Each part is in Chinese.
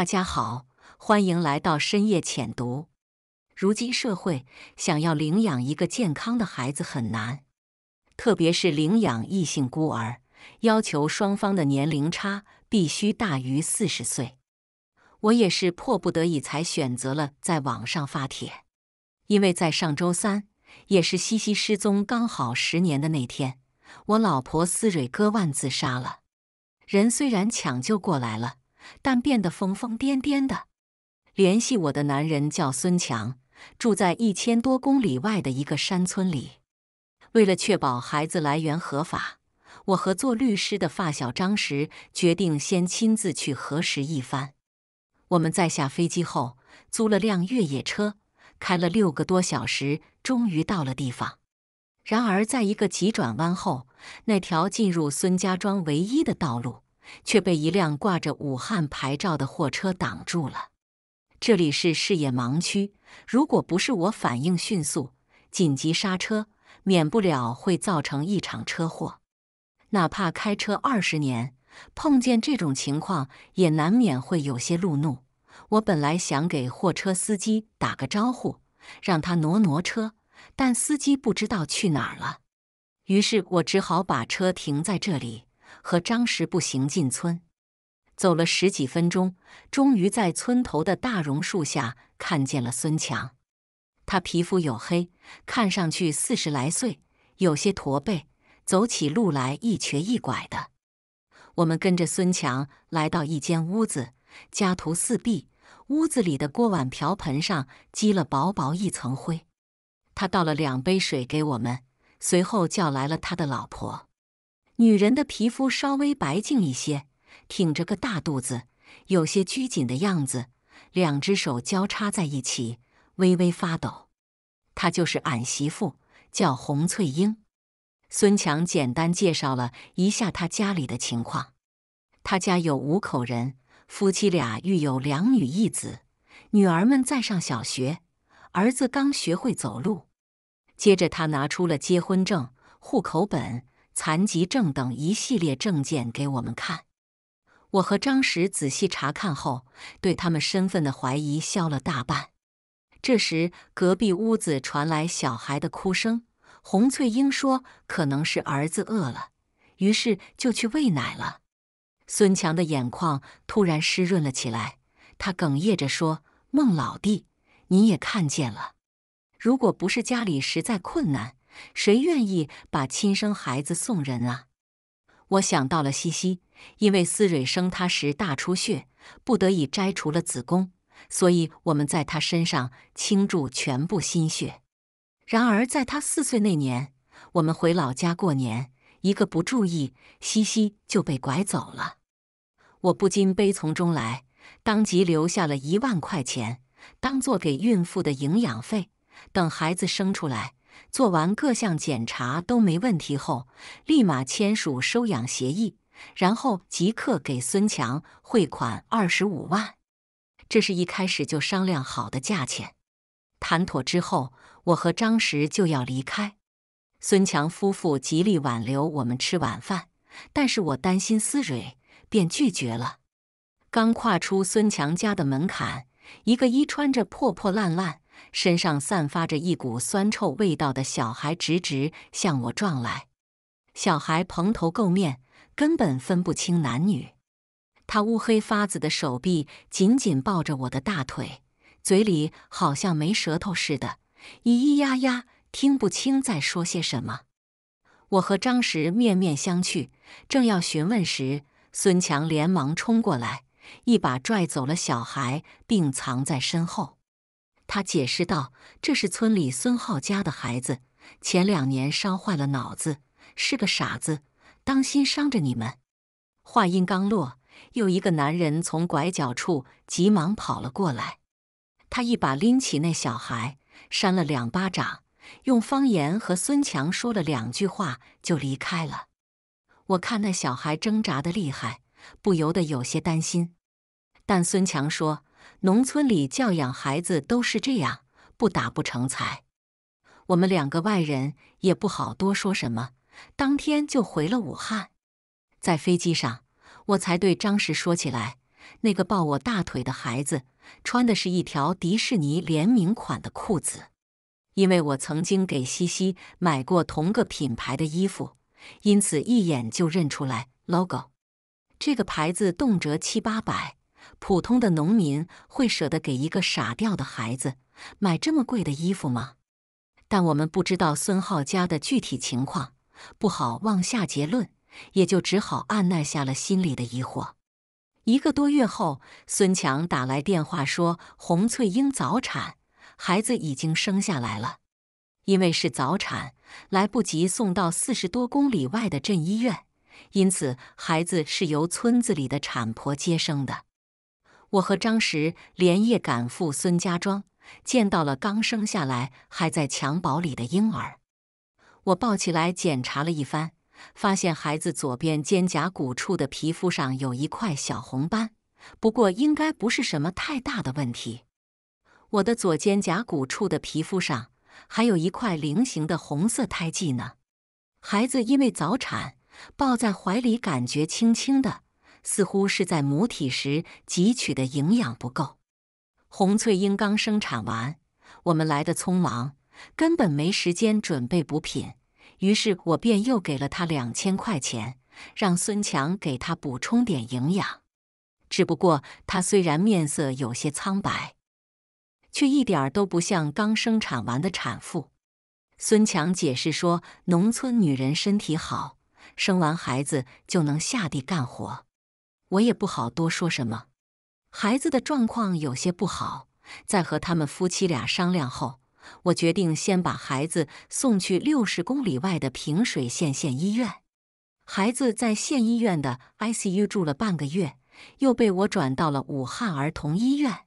大家好，欢迎来到深夜浅读。如今社会想要领养一个健康的孩子很难，特别是领养异性孤儿，要求双方的年龄差必须大于四十岁。我也是迫不得已才选择了在网上发帖，因为在上周三，也是西西失踪刚好十年的那天，我老婆思蕊割腕自杀了，人虽然抢救过来了。但变得疯疯癫癫的。联系我的男人叫孙强，住在一千多公里外的一个山村里。为了确保孩子来源合法，我和做律师的发小张石决定先亲自去核实一番。我们在下飞机后租了辆越野车，开了六个多小时，终于到了地方。然而，在一个急转弯后，那条进入孙家庄唯一的道路。却被一辆挂着武汉牌照的货车挡住了。这里是视野盲区，如果不是我反应迅速，紧急刹车，免不了会造成一场车祸。哪怕开车二十年，碰见这种情况也难免会有些路怒。我本来想给货车司机打个招呼，让他挪挪车，但司机不知道去哪儿了，于是我只好把车停在这里。和张石步行进村，走了十几分钟，终于在村头的大榕树下看见了孙强。他皮肤黝黑，看上去四十来岁，有些驼背，走起路来一瘸一拐的。我们跟着孙强来到一间屋子，家徒四壁，屋子里的锅碗瓢盆上积了薄薄一层灰。他倒了两杯水给我们，随后叫来了他的老婆。女人的皮肤稍微白净一些，挺着个大肚子，有些拘谨的样子，两只手交叉在一起，微微发抖。她就是俺媳妇，叫洪翠英。孙强简单介绍了一下他家里的情况。他家有五口人，夫妻俩育有两女一子，女儿们在上小学，儿子刚学会走路。接着，他拿出了结婚证、户口本。残疾证等一系列证件给我们看，我和张石仔细查看后，对他们身份的怀疑消了大半。这时，隔壁屋子传来小孩的哭声。洪翠英说：“可能是儿子饿了，于是就去喂奶了。”孙强的眼眶突然湿润了起来，他哽咽着说：“孟老弟，你也看见了，如果不是家里实在困难。”谁愿意把亲生孩子送人啊？我想到了西西，因为思蕊生她时大出血，不得已摘除了子宫，所以我们在她身上倾注全部心血。然而，在她四岁那年，我们回老家过年，一个不注意，西西就被拐走了。我不禁悲从中来，当即留下了一万块钱，当做给孕妇的营养费，等孩子生出来。做完各项检查都没问题后，立马签署收养协议，然后即刻给孙强汇款二十五万，这是一开始就商量好的价钱。谈妥之后，我和张石就要离开。孙强夫妇极力挽留我们吃晚饭，但是我担心思蕊，便拒绝了。刚跨出孙强家的门槛，一个衣穿着破破烂烂。身上散发着一股酸臭味道的小孩直直向我撞来。小孩蓬头垢面，根本分不清男女。他乌黑发紫的手臂紧紧抱着我的大腿，嘴里好像没舌头似的，咿咿呀呀，听不清在说些什么。我和张石面面相觑，正要询问时，孙强连忙冲过来，一把拽走了小孩，并藏在身后。他解释道：“这是村里孙浩家的孩子，前两年烧坏了脑子，是个傻子，当心伤着你们。”话音刚落，又一个男人从拐角处急忙跑了过来，他一把拎起那小孩，扇了两巴掌，用方言和孙强说了两句话，就离开了。我看那小孩挣扎的厉害，不由得有些担心，但孙强说。农村里教养孩子都是这样，不打不成才。我们两个外人也不好多说什么，当天就回了武汉。在飞机上，我才对张氏说起来，那个抱我大腿的孩子穿的是一条迪士尼联名款的裤子，因为我曾经给西西买过同个品牌的衣服，因此一眼就认出来 logo。这个牌子动辄七八百。普通的农民会舍得给一个傻掉的孩子买这么贵的衣服吗？但我们不知道孙浩家的具体情况，不好妄下结论，也就只好按捺下了心里的疑惑。一个多月后，孙强打来电话说，洪翠英早产，孩子已经生下来了。因为是早产，来不及送到四十多公里外的镇医院，因此孩子是由村子里的产婆接生的。我和张石连夜赶赴孙家庄，见到了刚生下来还在襁褓里的婴儿。我抱起来检查了一番，发现孩子左边肩胛骨处的皮肤上有一块小红斑，不过应该不是什么太大的问题。我的左肩胛骨处的皮肤上还有一块菱形的红色胎记呢。孩子因为早产，抱在怀里感觉轻轻的。似乎是在母体时汲取的营养不够。洪翠英刚生产完，我们来的匆忙，根本没时间准备补品，于是我便又给了她两千块钱，让孙强给她补充点营养。只不过她虽然面色有些苍白，却一点都不像刚生产完的产妇。孙强解释说：“农村女人身体好，生完孩子就能下地干活。”我也不好多说什么，孩子的状况有些不好。在和他们夫妻俩商量后，我决定先把孩子送去六十公里外的平水县县医院。孩子在县医院的 ICU 住了半个月，又被我转到了武汉儿童医院。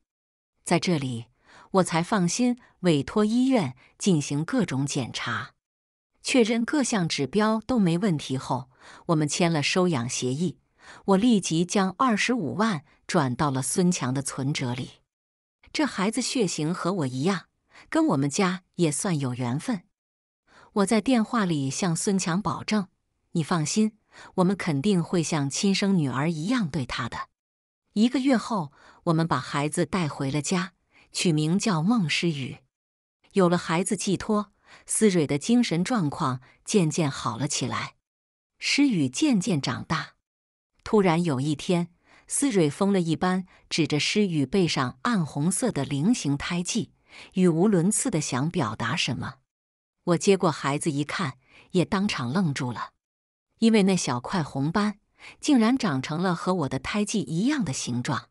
在这里，我才放心委托医院进行各种检查，确认各项指标都没问题后，我们签了收养协议。我立即将二十五万转到了孙强的存折里。这孩子血型和我一样，跟我们家也算有缘分。我在电话里向孙强保证：“你放心，我们肯定会像亲生女儿一样对他的。”一个月后，我们把孩子带回了家，取名叫孟诗雨。有了孩子寄托，思蕊的精神状况渐渐好了起来。诗雨渐渐长大。突然有一天，思蕊疯了一般指着诗雨背上暗红色的菱形胎记，语无伦次的想表达什么。我接过孩子一看，也当场愣住了，因为那小块红斑竟然长成了和我的胎记一样的形状。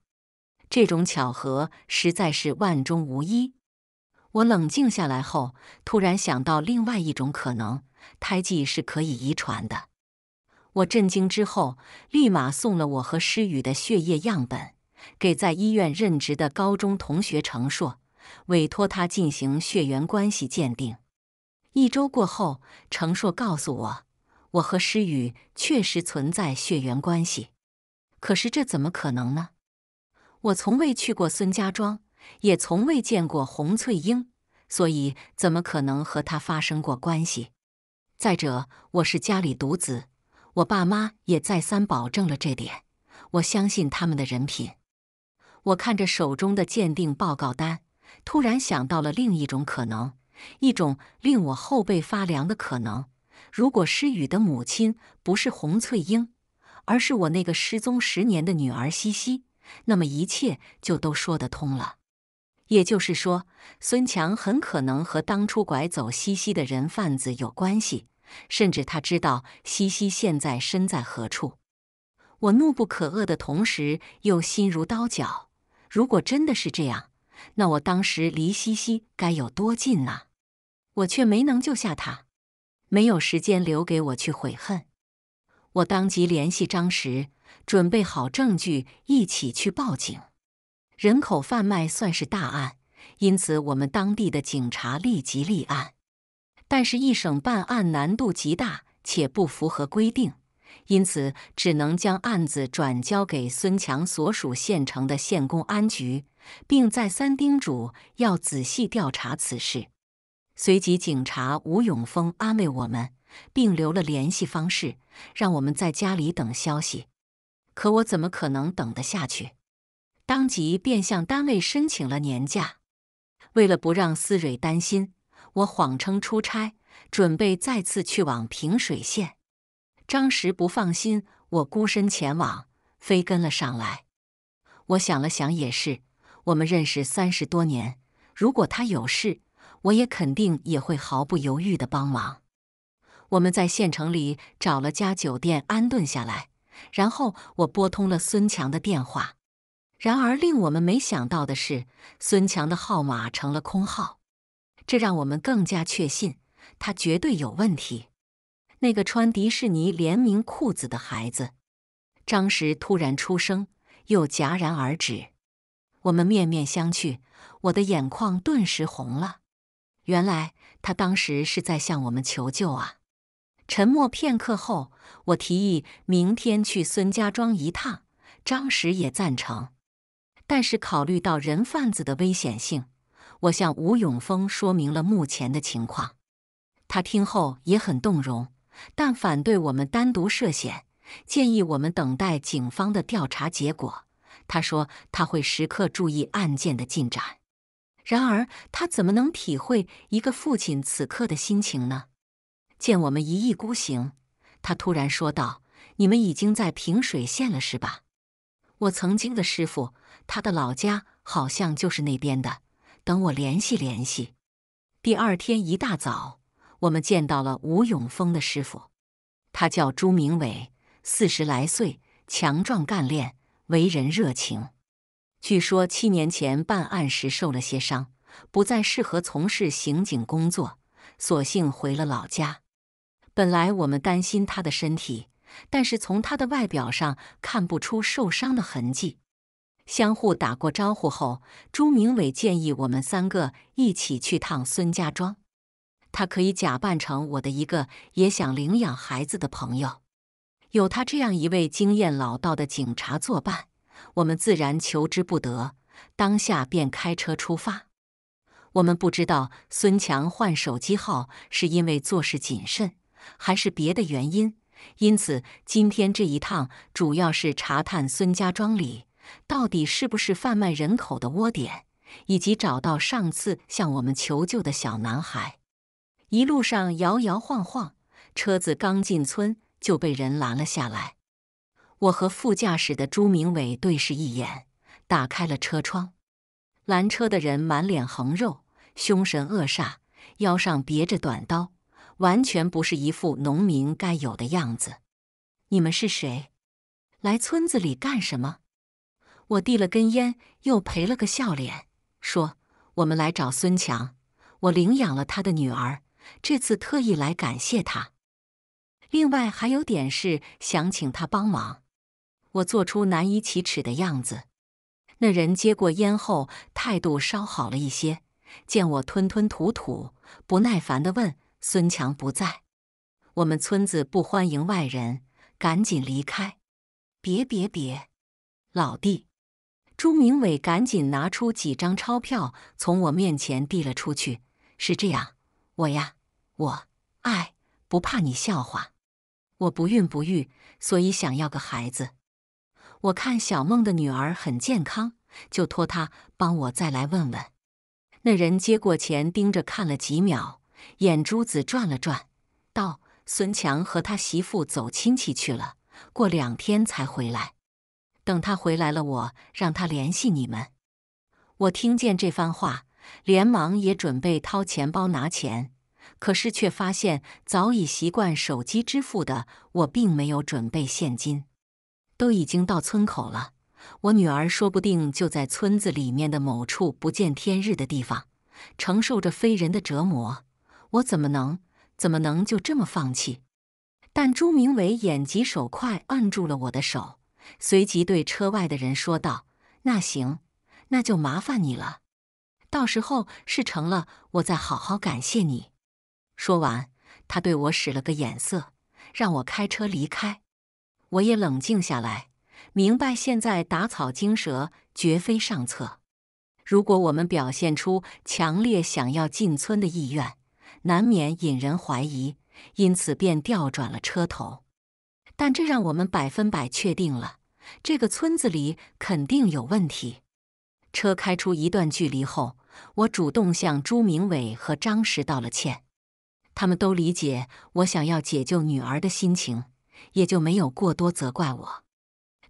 这种巧合实在是万中无一。我冷静下来后，突然想到另外一种可能：胎记是可以遗传的。我震惊之后，立马送了我和诗雨的血液样本给在医院任职的高中同学程硕，委托他进行血缘关系鉴定。一周过后，程硕告诉我，我和诗雨确实存在血缘关系。可是这怎么可能呢？我从未去过孙家庄，也从未见过洪翠英，所以怎么可能和她发生过关系？再者，我是家里独子。我爸妈也再三保证了这点，我相信他们的人品。我看着手中的鉴定报告单，突然想到了另一种可能，一种令我后背发凉的可能：如果诗雨的母亲不是洪翠英，而是我那个失踪十年的女儿西西，那么一切就都说得通了。也就是说，孙强很可能和当初拐走西西的人贩子有关系。甚至他知道西西现在身在何处。我怒不可遏的同时，又心如刀绞。如果真的是这样，那我当时离西西该有多近啊？我却没能救下他，没有时间留给我去悔恨。我当即联系张石，准备好证据，一起去报警。人口贩卖算是大案，因此我们当地的警察立即立案。但是，一省办案难度极大，且不符合规定，因此只能将案子转交给孙强所属县城的县公安局，并再三叮嘱要仔细调查此事。随即，警察吴永峰安慰我们，并留了联系方式，让我们在家里等消息。可我怎么可能等得下去？当即便向单位申请了年假，为了不让思蕊担心。我谎称出差，准备再次去往平水县。张石不放心我孤身前往，飞跟了上来。我想了想，也是，我们认识三十多年，如果他有事，我也肯定也会毫不犹豫的帮忙。我们在县城里找了家酒店安顿下来，然后我拨通了孙强的电话。然而，令我们没想到的是，孙强的号码成了空号。这让我们更加确信，他绝对有问题。那个穿迪士尼联名裤子的孩子，张石突然出声，又戛然而止。我们面面相觑，我的眼眶顿时红了。原来他当时是在向我们求救啊！沉默片刻后，我提议明天去孙家庄一趟。张石也赞成，但是考虑到人贩子的危险性。我向吴永峰说明了目前的情况，他听后也很动容，但反对我们单独涉险，建议我们等待警方的调查结果。他说他会时刻注意案件的进展。然而，他怎么能体会一个父亲此刻的心情呢？见我们一意孤行，他突然说道：“你们已经在平水县了，是吧？我曾经的师傅，他的老家好像就是那边的。”等我联系联系。第二天一大早，我们见到了吴永峰的师傅，他叫朱明伟，四十来岁，强壮干练，为人热情。据说七年前办案时受了些伤，不再适合从事刑警工作，索性回了老家。本来我们担心他的身体，但是从他的外表上看不出受伤的痕迹。相互打过招呼后，朱明伟建议我们三个一起去趟孙家庄，他可以假扮成我的一个也想领养孩子的朋友。有他这样一位经验老道的警察作伴，我们自然求之不得。当下便开车出发。我们不知道孙强换手机号是因为做事谨慎，还是别的原因，因此今天这一趟主要是查探孙家庄里。到底是不是贩卖人口的窝点，以及找到上次向我们求救的小男孩？一路上摇摇晃晃，车子刚进村就被人拦了下来。我和副驾驶的朱明伟对视一眼，打开了车窗。拦车的人满脸横肉，凶神恶煞，腰上别着短刀，完全不是一副农民该有的样子。你们是谁？来村子里干什么？我递了根烟，又赔了个笑脸，说：“我们来找孙强，我领养了他的女儿，这次特意来感谢他。另外还有点事想请他帮忙。”我做出难以启齿的样子。那人接过烟后，态度稍好了一些。见我吞吞吐吐，不耐烦的问：“孙强不在？我们村子不欢迎外人，赶紧离开！”“别别别，老弟。”朱明伟赶紧拿出几张钞票，从我面前递了出去。是这样，我呀，我，爱不怕你笑话，我不孕不育，所以想要个孩子。我看小梦的女儿很健康，就托她帮我再来问问。那人接过钱，盯着看了几秒，眼珠子转了转，道：“孙强和他媳妇走亲戚去了，过两天才回来。”等他回来了，我让他联系你们。我听见这番话，连忙也准备掏钱包拿钱，可是却发现早已习惯手机支付的我，并没有准备现金。都已经到村口了，我女儿说不定就在村子里面的某处不见天日的地方，承受着非人的折磨。我怎么能怎么能就这么放弃？但朱明伟眼疾手快，按住了我的手。随即对车外的人说道：“那行，那就麻烦你了。到时候事成了，我再好好感谢你。”说完，他对我使了个眼色，让我开车离开。我也冷静下来，明白现在打草惊蛇绝非上策。如果我们表现出强烈想要进村的意愿，难免引人怀疑，因此便调转了车头。但这让我们百分百确定了，这个村子里肯定有问题。车开出一段距离后，我主动向朱明伟和张石道了歉，他们都理解我想要解救女儿的心情，也就没有过多责怪我。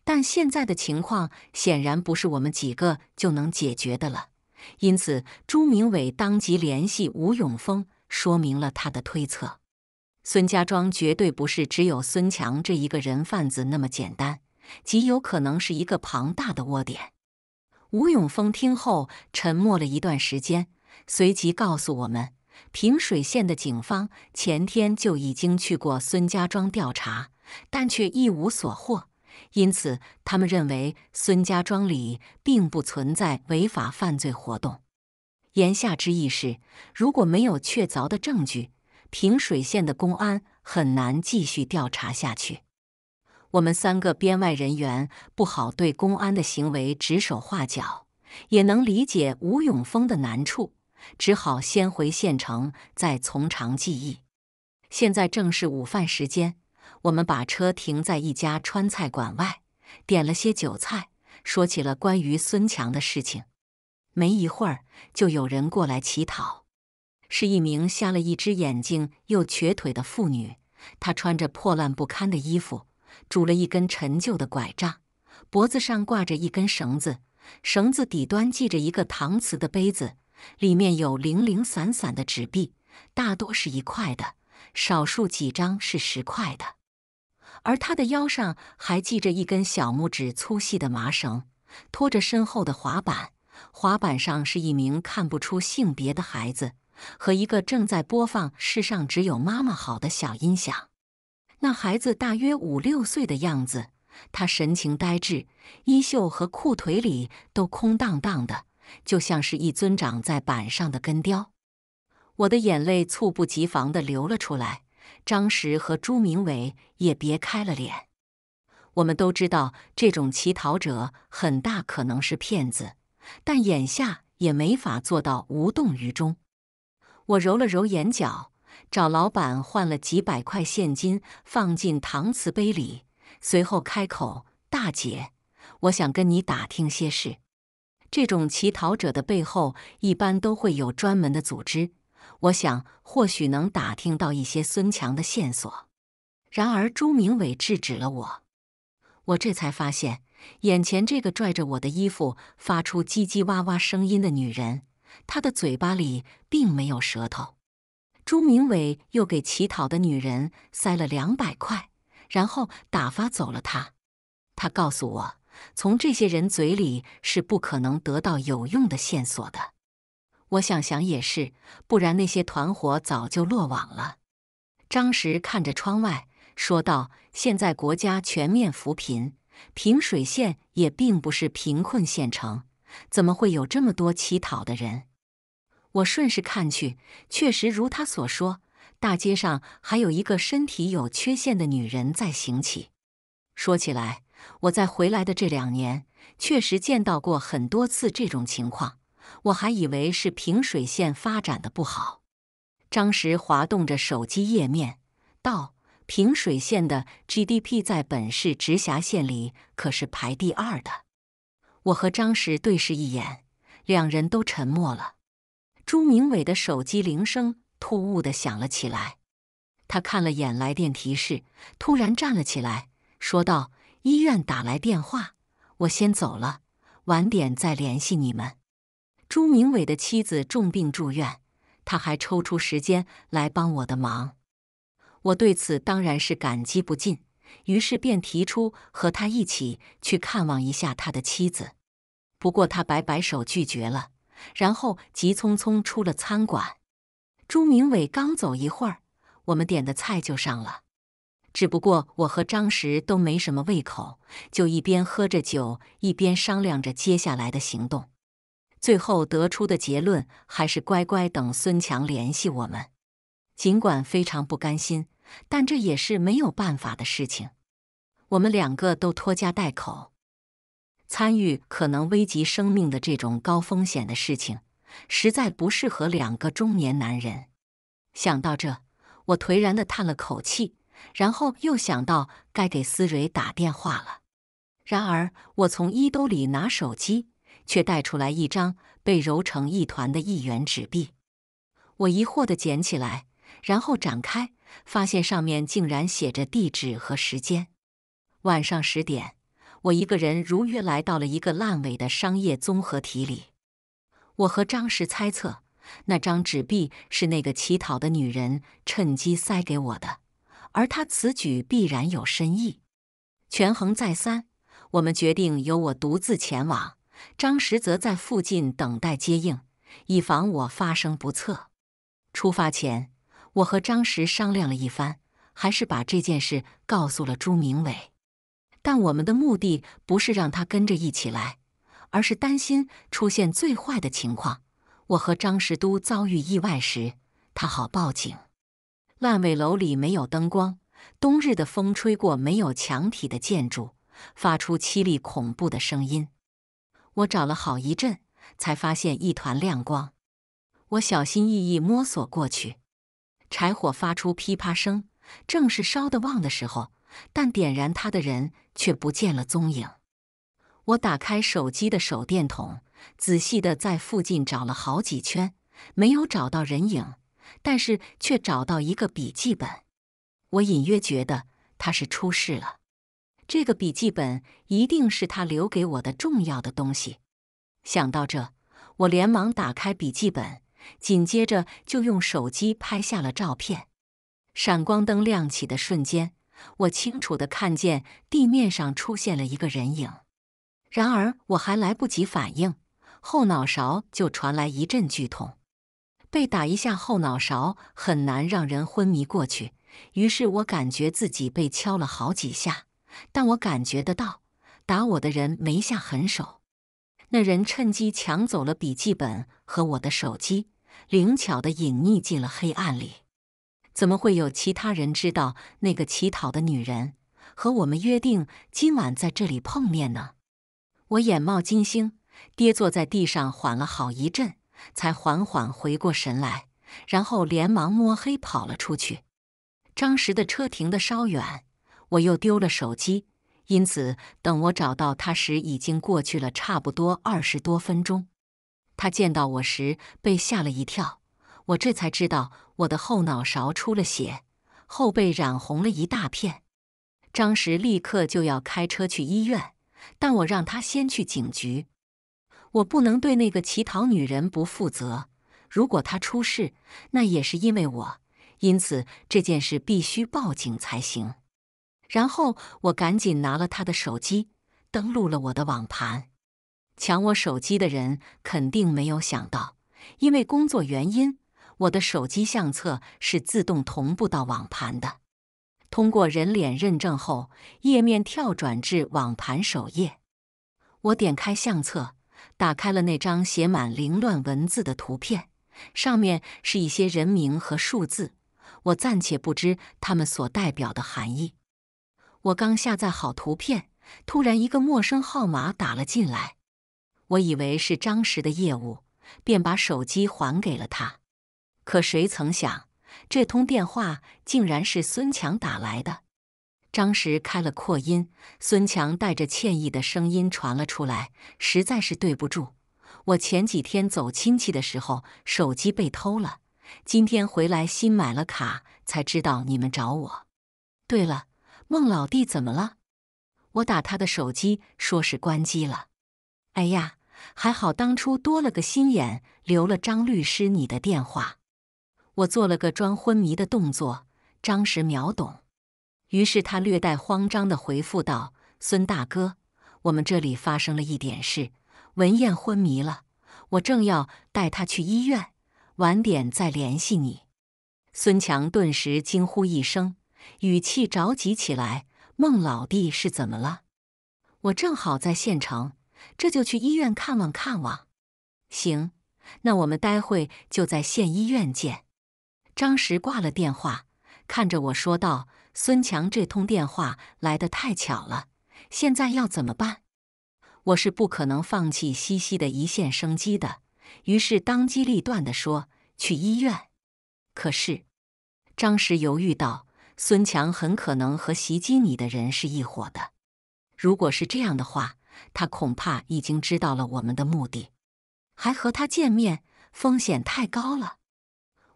但现在的情况显然不是我们几个就能解决的了，因此朱明伟当即联系吴永峰，说明了他的推测。孙家庄绝对不是只有孙强这一个人贩子那么简单，极有可能是一个庞大的窝点。吴永峰听后沉默了一段时间，随即告诉我们：平水县的警方前天就已经去过孙家庄调查，但却一无所获，因此他们认为孙家庄里并不存在违法犯罪活动。言下之意是，如果没有确凿的证据。平水县的公安很难继续调查下去，我们三个编外人员不好对公安的行为指手画脚，也能理解吴永峰的难处，只好先回县城再从长计议。现在正是午饭时间，我们把车停在一家川菜馆外，点了些酒菜，说起了关于孙强的事情。没一会儿，就有人过来乞讨。是一名瞎了一只眼睛又瘸腿的妇女，她穿着破烂不堪的衣服，拄了一根陈旧的拐杖，脖子上挂着一根绳子，绳子底端系着一个搪瓷的杯子，里面有零零散散的纸币，大多是一块的，少数几张是十块的。而她的腰上还系着一根小拇指粗细的麻绳，拖着身后的滑板，滑板上是一名看不出性别的孩子。和一个正在播放“世上只有妈妈好”的小音响，那孩子大约五六岁的样子，他神情呆滞，衣袖和裤腿里都空荡荡的，就像是一尊长在板上的根雕。我的眼泪猝不及防地流了出来，张石和朱明伟也别开了脸。我们都知道，这种乞讨者很大可能是骗子，但眼下也没法做到无动于衷。我揉了揉眼角，找老板换了几百块现金放进搪瓷杯里，随后开口：“大姐，我想跟你打听些事。这种乞讨者的背后一般都会有专门的组织，我想或许能打听到一些孙强的线索。”然而朱明伟制止了我，我这才发现眼前这个拽着我的衣服、发出叽叽哇哇声音的女人。他的嘴巴里并没有舌头。朱明伟又给乞讨的女人塞了两百块，然后打发走了他。他告诉我，从这些人嘴里是不可能得到有用的线索的。我想想也是，不然那些团伙早就落网了。张石看着窗外说道：“现在国家全面扶贫，平水县也并不是贫困县城。”怎么会有这么多乞讨的人？我顺势看去，确实如他所说，大街上还有一个身体有缺陷的女人在行乞。说起来，我在回来的这两年，确实见到过很多次这种情况。我还以为是平水县发展的不好。张石滑动着手机页面，道：“平水县的 GDP 在本市直辖县里可是排第二的。”我和张石对视一眼，两人都沉默了。朱明伟的手机铃声突兀的响了起来，他看了眼来电提示，突然站了起来，说道：“医院打来电话，我先走了，晚点再联系你们。”朱明伟的妻子重病住院，他还抽出时间来帮我的忙，我对此当然是感激不尽。于是便提出和他一起去看望一下他的妻子，不过他摆摆手拒绝了，然后急匆匆出了餐馆。朱明伟刚走一会儿，我们点的菜就上了，只不过我和张石都没什么胃口，就一边喝着酒，一边商量着接下来的行动。最后得出的结论还是乖乖等孙强联系我们，尽管非常不甘心。但这也是没有办法的事情。我们两个都拖家带口，参与可能危及生命的这种高风险的事情，实在不适合两个中年男人。想到这，我颓然地叹了口气，然后又想到该给思蕊打电话了。然而，我从衣兜里拿手机，却带出来一张被揉成一团的一元纸币。我疑惑地捡起来，然后展开。发现上面竟然写着地址和时间。晚上十点，我一个人如约来到了一个烂尾的商业综合体里。我和张石猜测，那张纸币是那个乞讨的女人趁机塞给我的，而她此举必然有深意。权衡再三，我们决定由我独自前往，张石则在附近等待接应，以防我发生不测。出发前。我和张石商量了一番，还是把这件事告诉了朱明伟。但我们的目的不是让他跟着一起来，而是担心出现最坏的情况，我和张石都遭遇意外时，他好报警。烂尾楼里没有灯光，冬日的风吹过没有墙体的建筑，发出凄厉恐怖的声音。我找了好一阵，才发现一团亮光。我小心翼翼摸索过去。柴火发出噼啪声，正是烧得旺的时候，但点燃它的人却不见了踪影。我打开手机的手电筒，仔细的在附近找了好几圈，没有找到人影，但是却找到一个笔记本。我隐约觉得他是出事了，这个笔记本一定是他留给我的重要的东西。想到这，我连忙打开笔记本。紧接着就用手机拍下了照片。闪光灯亮起的瞬间，我清楚的看见地面上出现了一个人影。然而我还来不及反应，后脑勺就传来一阵剧痛。被打一下后脑勺很难让人昏迷过去，于是我感觉自己被敲了好几下。但我感觉得到，打我的人没下狠手。那人趁机抢走了笔记本和我的手机。灵巧的隐匿进了黑暗里。怎么会有其他人知道那个乞讨的女人和我们约定今晚在这里碰面呢？我眼冒金星，跌坐在地上，缓了好一阵，才缓缓回过神来，然后连忙摸黑跑了出去。张石的车停得稍远，我又丢了手机，因此等我找到他时，已经过去了差不多二十多分钟。他见到我时被吓了一跳，我这才知道我的后脑勺出了血，后背染红了一大片。张石立刻就要开车去医院，但我让他先去警局。我不能对那个乞讨女人不负责，如果她出事，那也是因为我。因此这件事必须报警才行。然后我赶紧拿了他的手机，登录了我的网盘。抢我手机的人肯定没有想到，因为工作原因，我的手机相册是自动同步到网盘的。通过人脸认证后，页面跳转至网盘首页。我点开相册，打开了那张写满凌乱文字的图片，上面是一些人名和数字，我暂且不知他们所代表的含义。我刚下载好图片，突然一个陌生号码打了进来。我以为是张石的业务，便把手机还给了他。可谁曾想，这通电话竟然是孙强打来的。张石开了扩音，孙强带着歉意的声音传了出来：“实在是对不住，我前几天走亲戚的时候手机被偷了，今天回来新买了卡，才知道你们找我。对了，孟老弟怎么了？我打他的手机说是关机了。哎呀！”还好当初多了个心眼，留了张律师你的电话。我做了个装昏迷的动作，张石秒懂。于是他略带慌张地回复道：“孙大哥，我们这里发生了一点事，文燕昏迷了，我正要带她去医院，晚点再联系你。”孙强顿时惊呼一声，语气着急起来：“孟老弟是怎么了？我正好在县城。”这就去医院看望看望。行，那我们待会就在县医院见。张石挂了电话，看着我说道：“孙强这通电话来得太巧了，现在要怎么办？”我是不可能放弃西西的一线生机的，于是当机立断地说：“去医院。”可是，张石犹豫道：“孙强很可能和袭击你的人是一伙的，如果是这样的话。”他恐怕已经知道了我们的目的，还和他见面，风险太高了。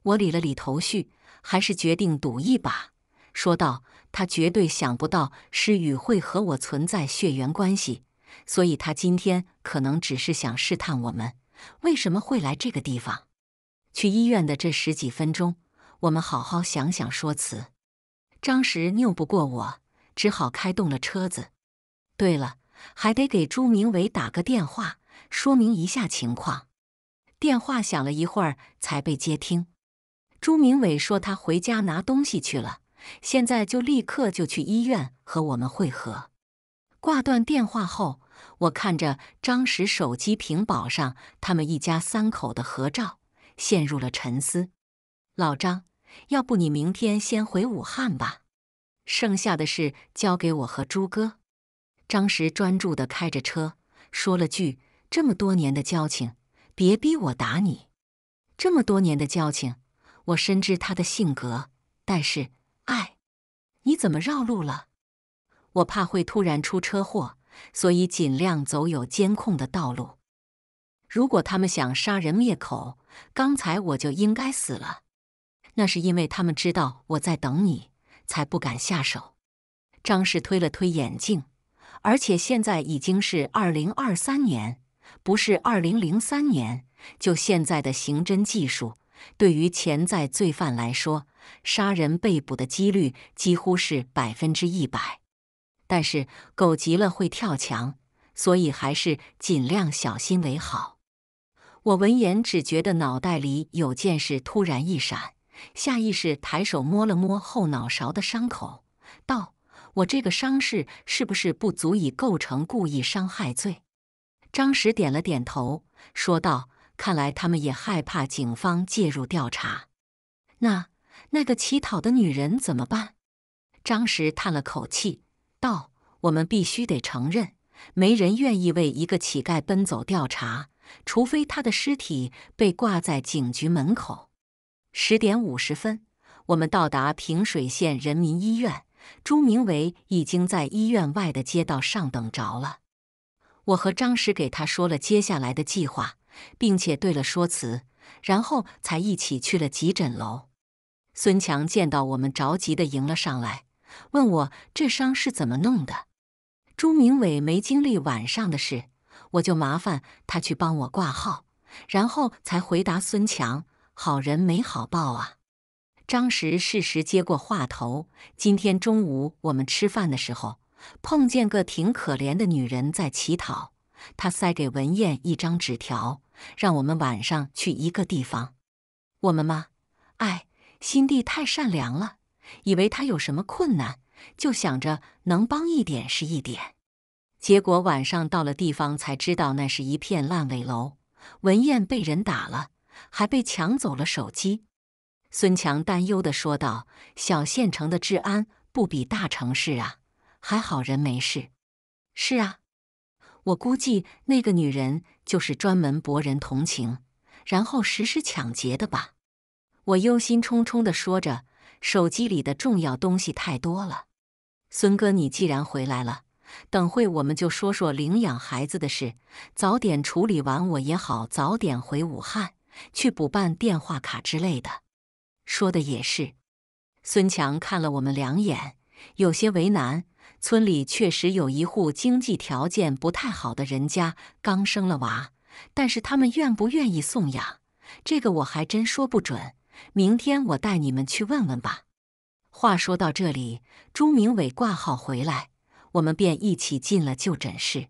我理了理头绪，还是决定赌一把，说道：“他绝对想不到诗雨会和我存在血缘关系，所以他今天可能只是想试探我们为什么会来这个地方。”去医院的这十几分钟，我们好好想想说辞。张石拗不过我，只好开动了车子。对了。还得给朱明伟打个电话，说明一下情况。电话响了一会儿才被接听。朱明伟说他回家拿东西去了，现在就立刻就去医院和我们会合。挂断电话后，我看着张石手机屏保上他们一家三口的合照，陷入了沉思。老张，要不你明天先回武汉吧，剩下的事交给我和朱哥。张石专注的开着车，说了句：“这么多年的交情，别逼我打你。这么多年的交情，我深知他的性格。但是，哎，你怎么绕路了？我怕会突然出车祸，所以尽量走有监控的道路。如果他们想杀人灭口，刚才我就应该死了。那是因为他们知道我在等你，才不敢下手。”张石推了推眼镜。而且现在已经是二零二三年，不是二零零三年。就现在的刑侦技术，对于潜在罪犯来说，杀人被捕的几率几乎是百分之一百。但是狗急了会跳墙，所以还是尽量小心为好。我闻言只觉得脑袋里有件事突然一闪，下意识抬手摸了摸后脑勺的伤口，道。我这个伤势是不是不足以构成故意伤害罪？张石点了点头，说道：“看来他们也害怕警方介入调查。那那个乞讨的女人怎么办？”张石叹了口气，道：“我们必须得承认，没人愿意为一个乞丐奔走调查，除非他的尸体被挂在警局门口。”十点五十分，我们到达平水县人民医院。朱明伟已经在医院外的街道上等着了。我和张石给他说了接下来的计划，并且对了说辞，然后才一起去了急诊楼。孙强见到我们，着急地迎了上来，问我这伤是怎么弄的。朱明伟没经历晚上的事，我就麻烦他去帮我挂号，然后才回答孙强：“好人没好报啊。”张石适时接过话头：“今天中午我们吃饭的时候，碰见个挺可怜的女人在乞讨。她塞给文燕一张纸条，让我们晚上去一个地方。我们吗？哎，心地太善良了，以为她有什么困难，就想着能帮一点是一点。结果晚上到了地方，才知道那是一片烂尾楼。文燕被人打了，还被抢走了手机。”孙强担忧地说道：“小县城的治安不比大城市啊，还好人没事。”“是啊，我估计那个女人就是专门博人同情，然后实施抢劫的吧。”我忧心忡忡地说着：“手机里的重要东西太多了。”“孙哥，你既然回来了，等会我们就说说领养孩子的事，早点处理完，我也好早点回武汉去补办电话卡之类的。”说的也是。孙强看了我们两眼，有些为难。村里确实有一户经济条件不太好的人家，刚生了娃，但是他们愿不愿意送养，这个我还真说不准。明天我带你们去问问吧。话说到这里，朱明伟挂号回来，我们便一起进了就诊室。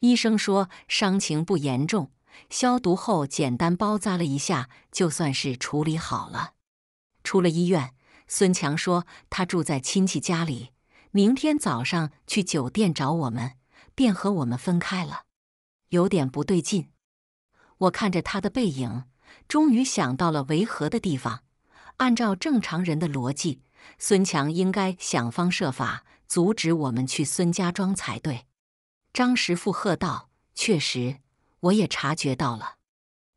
医生说伤情不严重，消毒后简单包扎了一下，就算是处理好了。出了医院，孙强说他住在亲戚家里，明天早上去酒店找我们，便和我们分开了。有点不对劲，我看着他的背影，终于想到了违和的地方。按照正常人的逻辑，孙强应该想方设法阻止我们去孙家庄才对。张师傅喝道：“确实，我也察觉到了。”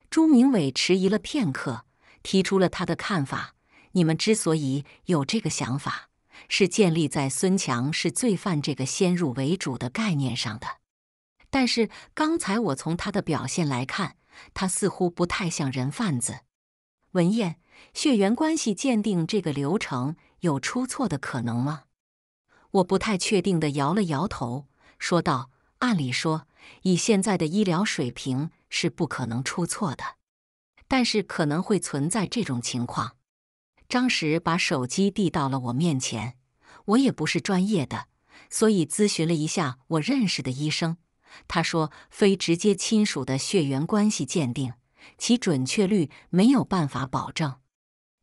朱明伟迟疑了片刻，提出了他的看法。你们之所以有这个想法，是建立在孙强是罪犯这个先入为主的概念上的。但是刚才我从他的表现来看，他似乎不太像人贩子。文燕，血缘关系鉴定这个流程有出错的可能吗？我不太确定的摇了摇头，说道：“按理说，以现在的医疗水平是不可能出错的，但是可能会存在这种情况。”张石把手机递到了我面前，我也不是专业的，所以咨询了一下我认识的医生。他说，非直接亲属的血缘关系鉴定，其准确率没有办法保证。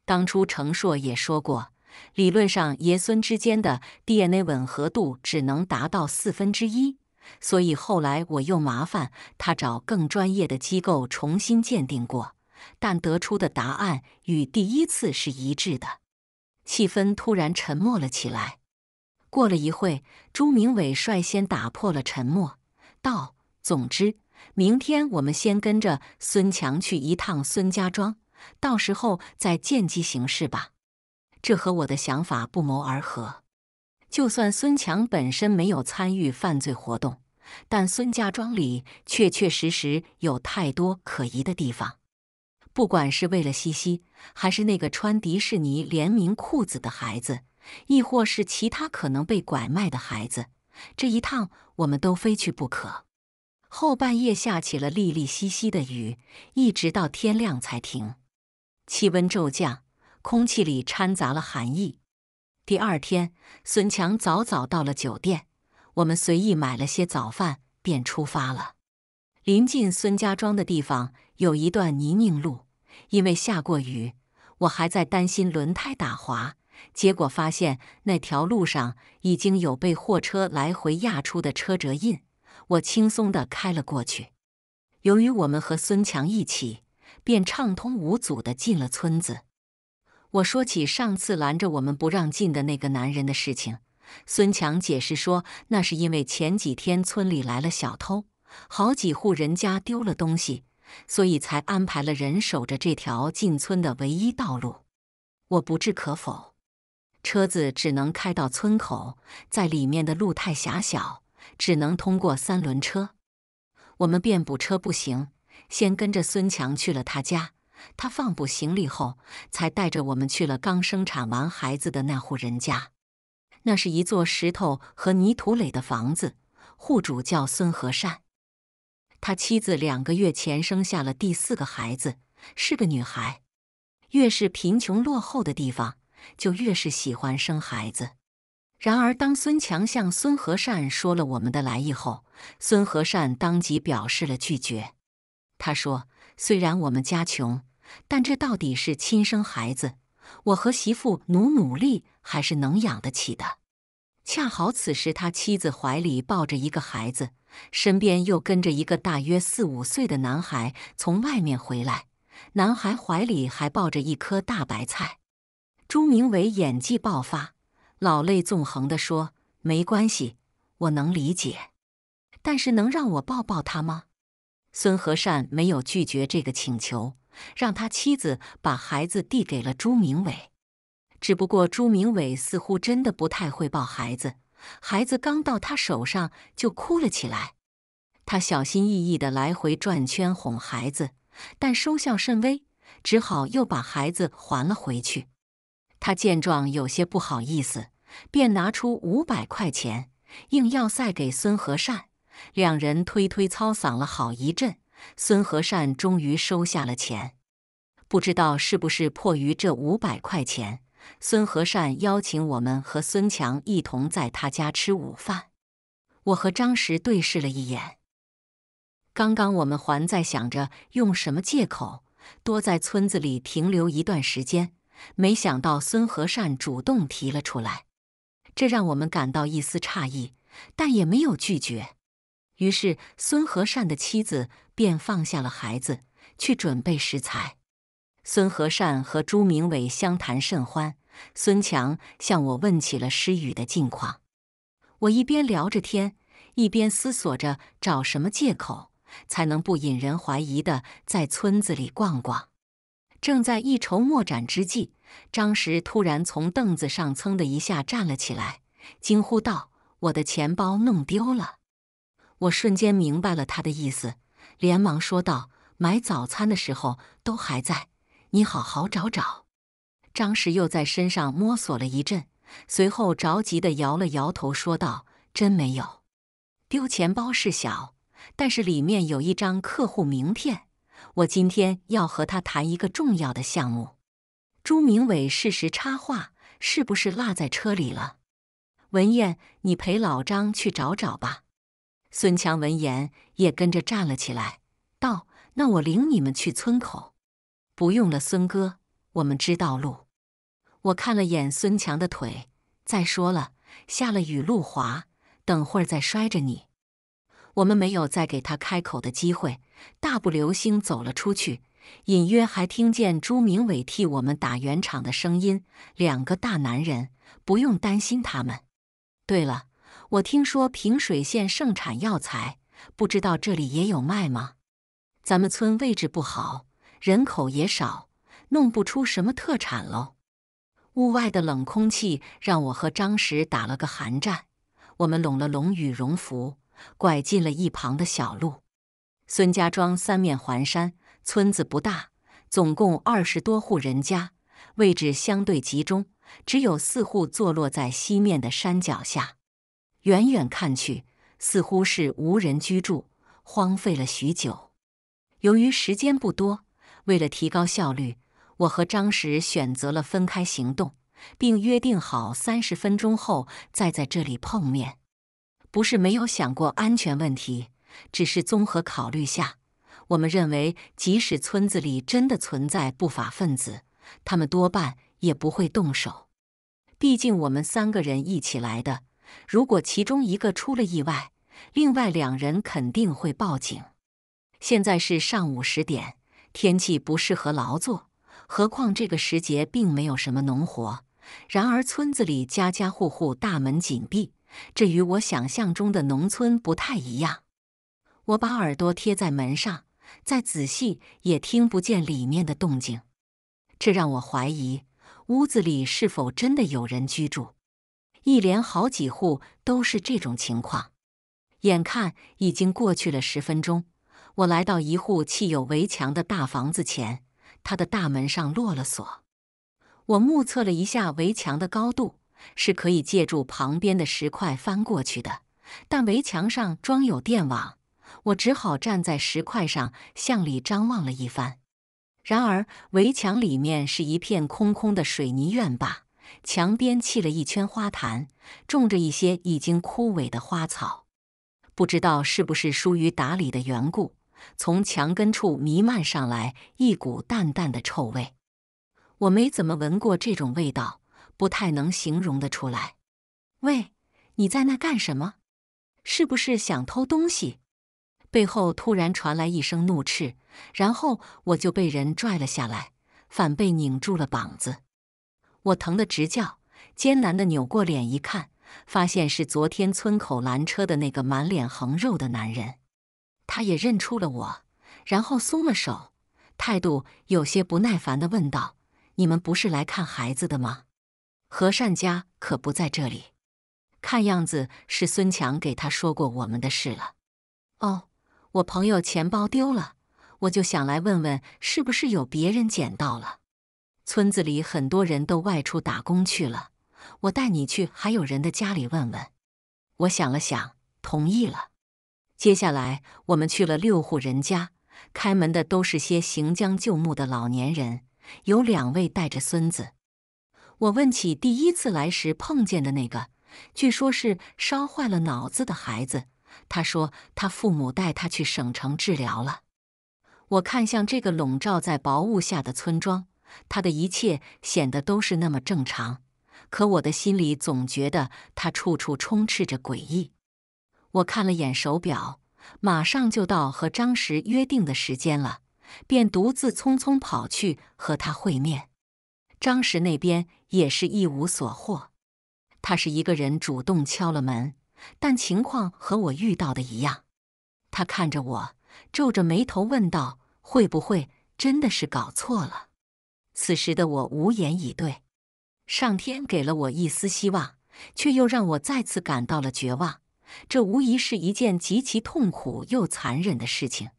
当初程硕也说过，理论上爷孙之间的 DNA 吻合度只能达到四分之一，所以后来我又麻烦他找更专业的机构重新鉴定过。但得出的答案与第一次是一致的，气氛突然沉默了起来。过了一会，朱明伟率先打破了沉默，道：“总之，明天我们先跟着孙强去一趟孙家庄，到时候再见机行事吧。这和我的想法不谋而合。就算孙强本身没有参与犯罪活动，但孙家庄里确确实实有太多可疑的地方。”不管是为了西西，还是那个穿迪士尼联名裤子的孩子，亦或是其他可能被拐卖的孩子，这一趟我们都非去不可。后半夜下起了沥沥淅淅的雨，一直到天亮才停。气温骤降，空气里掺杂了寒意。第二天，孙强早早到了酒店，我们随意买了些早饭，便出发了。临近孙家庄的地方有一段泥泞路。因为下过雨，我还在担心轮胎打滑，结果发现那条路上已经有被货车来回压出的车辙印，我轻松的开了过去。由于我们和孙强一起，便畅通无阻的进了村子。我说起上次拦着我们不让进的那个男人的事情，孙强解释说，那是因为前几天村里来了小偷，好几户人家丢了东西。所以才安排了人守着这条进村的唯一道路。我不置可否。车子只能开到村口，在里面的路太狭小，只能通过三轮车。我们便补车不行，先跟着孙强去了他家，他放补行李后，才带着我们去了刚生产完孩子的那户人家。那是一座石头和泥土垒的房子，户主叫孙和善。他妻子两个月前生下了第四个孩子，是个女孩。越是贫穷落后的地方，就越是喜欢生孩子。然而，当孙强向孙和善说了我们的来意后，孙和善当即表示了拒绝。他说：“虽然我们家穷，但这到底是亲生孩子，我和媳妇努努力还是能养得起的。”恰好此时，他妻子怀里抱着一个孩子。身边又跟着一个大约四五岁的男孩从外面回来，男孩怀里还抱着一颗大白菜。朱明伟演技爆发，老泪纵横地说：“没关系，我能理解。但是能让我抱抱他吗？”孙和善没有拒绝这个请求，让他妻子把孩子递给了朱明伟。只不过朱明伟似乎真的不太会抱孩子。孩子刚到他手上就哭了起来，他小心翼翼地来回转圈哄孩子，但收效甚微，只好又把孩子还了回去。他见状有些不好意思，便拿出五百块钱硬要塞给孙和善。两人推推操搡了好一阵，孙和善终于收下了钱。不知道是不是迫于这五百块钱。孙和善邀请我们和孙强一同在他家吃午饭，我和张石对视了一眼。刚刚我们还在想着用什么借口多在村子里停留一段时间，没想到孙和善主动提了出来，这让我们感到一丝诧异，但也没有拒绝。于是，孙和善的妻子便放下了孩子，去准备食材。孙和善和朱明伟相谈甚欢，孙强向我问起了诗雨的近况。我一边聊着天，一边思索着找什么借口才能不引人怀疑的在村子里逛逛。正在一筹莫展之际，张石突然从凳子上噌的一下站了起来，惊呼道：“我的钱包弄丢了！”我瞬间明白了他的意思，连忙说道：“买早餐的时候都还在。”你好好找找。张石又在身上摸索了一阵，随后着急的摇了摇头，说道：“真没有。丢钱包是小，但是里面有一张客户名片，我今天要和他谈一个重要的项目。”朱明伟适时插话：“是不是落在车里了？”文燕，你陪老张去找找吧。孙强闻言也跟着站了起来，道：“那我领你们去村口。”不用了，孙哥，我们知道路。我看了眼孙强的腿，再说了，下了雨路滑，等会儿再摔着你。我们没有再给他开口的机会，大步流星走了出去，隐约还听见朱明伟替我们打圆场的声音。两个大男人，不用担心他们。对了，我听说平水县盛产药材，不知道这里也有卖吗？咱们村位置不好。人口也少，弄不出什么特产喽。屋外的冷空气让我和张石打了个寒战，我们拢了拢羽绒服，拐进了一旁的小路。孙家庄三面环山，村子不大，总共二十多户人家，位置相对集中，只有四户坐落在西面的山脚下。远远看去，似乎是无人居住，荒废了许久。由于时间不多。为了提高效率，我和张石选择了分开行动，并约定好三十分钟后再在这里碰面。不是没有想过安全问题，只是综合考虑下，我们认为即使村子里真的存在不法分子，他们多半也不会动手。毕竟我们三个人一起来的，如果其中一个出了意外，另外两人肯定会报警。现在是上午十点。天气不适合劳作，何况这个时节并没有什么农活。然而村子里家家户户大门紧闭，这与我想象中的农村不太一样。我把耳朵贴在门上，再仔细也听不见里面的动静。这让我怀疑屋子里是否真的有人居住。一连好几户都是这种情况。眼看已经过去了十分钟。我来到一户砌有围墙的大房子前，它的大门上落了锁。我目测了一下围墙的高度，是可以借助旁边的石块翻过去的，但围墙上装有电网，我只好站在石块上向里张望了一番。然而，围墙里面是一片空空的水泥院坝，墙边砌了一圈花坛，种着一些已经枯萎的花草，不知道是不是疏于打理的缘故。从墙根处弥漫上来一股淡淡的臭味，我没怎么闻过这种味道，不太能形容得出来。喂，你在那干什么？是不是想偷东西？背后突然传来一声怒斥，然后我就被人拽了下来，反被拧住了膀子，我疼得直叫，艰难地扭过脸一看，发现是昨天村口拦车的那个满脸横肉的男人。他也认出了我，然后松了手，态度有些不耐烦地问道：“你们不是来看孩子的吗？和善家可不在这里。看样子是孙强给他说过我们的事了。”“哦，我朋友钱包丢了，我就想来问问，是不是有别人捡到了？村子里很多人都外出打工去了，我带你去还有人的家里问问。”我想了想，同意了。接下来，我们去了六户人家，开门的都是些行将就木的老年人，有两位带着孙子。我问起第一次来时碰见的那个，据说是烧坏了脑子的孩子，他说他父母带他去省城治疗了。我看向这个笼罩在薄雾下的村庄，他的一切显得都是那么正常，可我的心里总觉得他处处充斥着诡异。我看了眼手表，马上就到和张石约定的时间了，便独自匆匆跑去和他会面。张石那边也是一无所获，他是一个人主动敲了门，但情况和我遇到的一样。他看着我，皱着眉头问道：“会不会真的是搞错了？”此时的我无言以对，上天给了我一丝希望，却又让我再次感到了绝望。这无疑是一件极其痛苦又残忍的事情。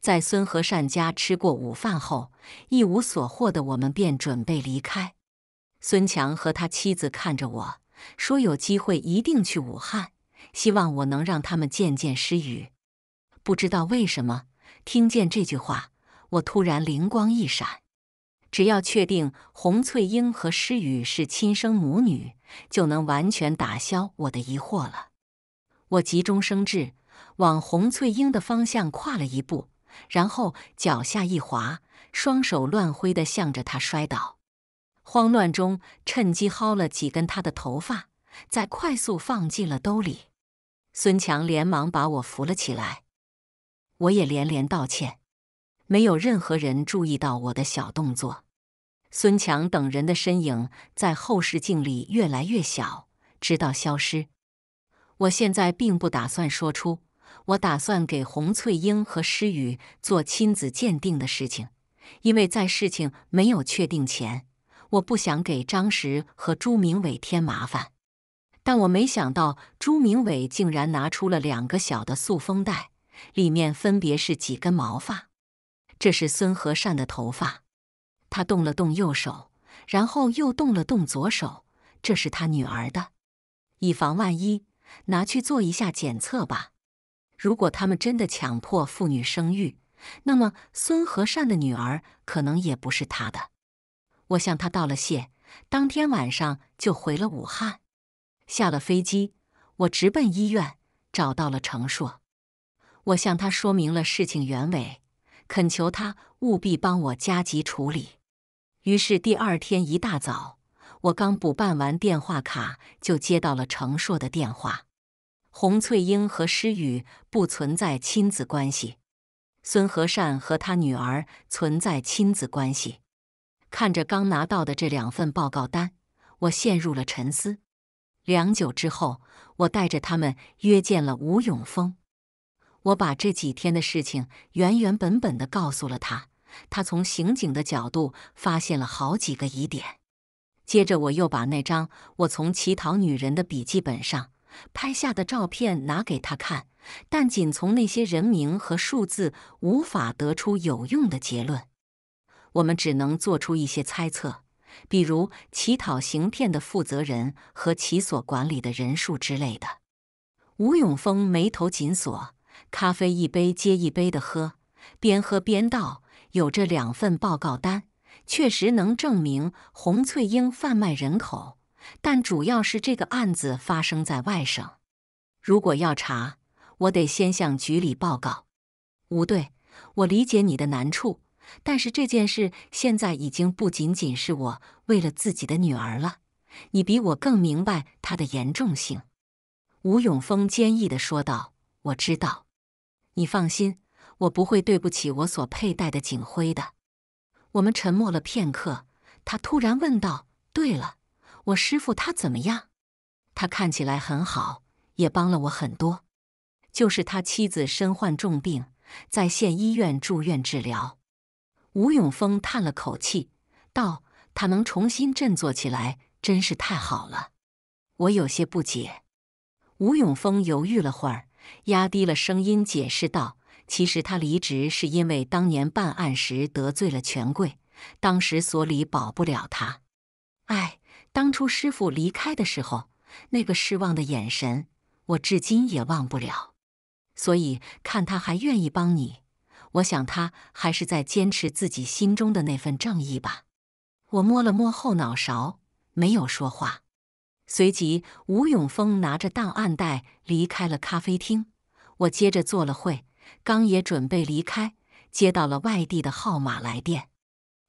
在孙和善家吃过午饭后，一无所获的我们便准备离开。孙强和他妻子看着我说：“有机会一定去武汉，希望我能让他们见见诗雨。”不知道为什么，听见这句话，我突然灵光一闪：只要确定洪翠英和诗雨是亲生母女，就能完全打消我的疑惑了。我急中生智，往洪翠英的方向跨了一步，然后脚下一滑，双手乱挥的向着他摔倒。慌乱中，趁机薅了几根他的头发，再快速放进了兜里。孙强连忙把我扶了起来，我也连连道歉。没有任何人注意到我的小动作。孙强等人的身影在后视镜里越来越小，直到消失。我现在并不打算说出我打算给洪翠英和诗雨做亲子鉴定的事情，因为在事情没有确定前，我不想给张石和朱明伟添麻烦。但我没想到朱明伟竟然拿出了两个小的塑封袋，里面分别是几根毛发。这是孙和善的头发，他动了动右手，然后又动了动左手。这是他女儿的，以防万一。拿去做一下检测吧。如果他们真的强迫妇女生育，那么孙和善的女儿可能也不是他的。我向他道了谢，当天晚上就回了武汉。下了飞机，我直奔医院，找到了程硕。我向他说明了事情原委，恳求他务必帮我加急处理。于是第二天一大早。我刚补办完电话卡，就接到了程硕的电话。洪翠英和诗雨不存在亲子关系，孙和善和他女儿存在亲子关系。看着刚拿到的这两份报告单，我陷入了沉思。良久之后，我带着他们约见了吴永峰。我把这几天的事情原原本本的告诉了他，他从刑警的角度发现了好几个疑点。接着，我又把那张我从乞讨女人的笔记本上拍下的照片拿给他看，但仅从那些人名和数字无法得出有用的结论。我们只能做出一些猜测，比如乞讨行骗的负责人和其所管理的人数之类的。吴永峰眉头紧锁，咖啡一杯接一杯的喝，边喝边道：“有这两份报告单。”确实能证明洪翠英贩卖人口，但主要是这个案子发生在外省。如果要查，我得先向局里报告。吴队，我理解你的难处，但是这件事现在已经不仅仅是我为了自己的女儿了。你比我更明白它的严重性。”吴永峰坚毅地说道。“我知道，你放心，我不会对不起我所佩戴的警徽的。”我们沉默了片刻，他突然问道：“对了，我师傅他怎么样？他看起来很好，也帮了我很多。就是他妻子身患重病，在县医院住院治疗。”吴永峰叹了口气，道：“他能重新振作起来，真是太好了。”我有些不解。吴永峰犹豫了会儿，压低了声音解释道。其实他离职是因为当年办案时得罪了权贵，当时所里保不了他。哎，当初师傅离开的时候，那个失望的眼神，我至今也忘不了。所以看他还愿意帮你，我想他还是在坚持自己心中的那份正义吧。我摸了摸后脑勺，没有说话。随即，吴永峰拿着档案袋离开了咖啡厅。我接着做了会。刚也准备离开，接到了外地的号码来电，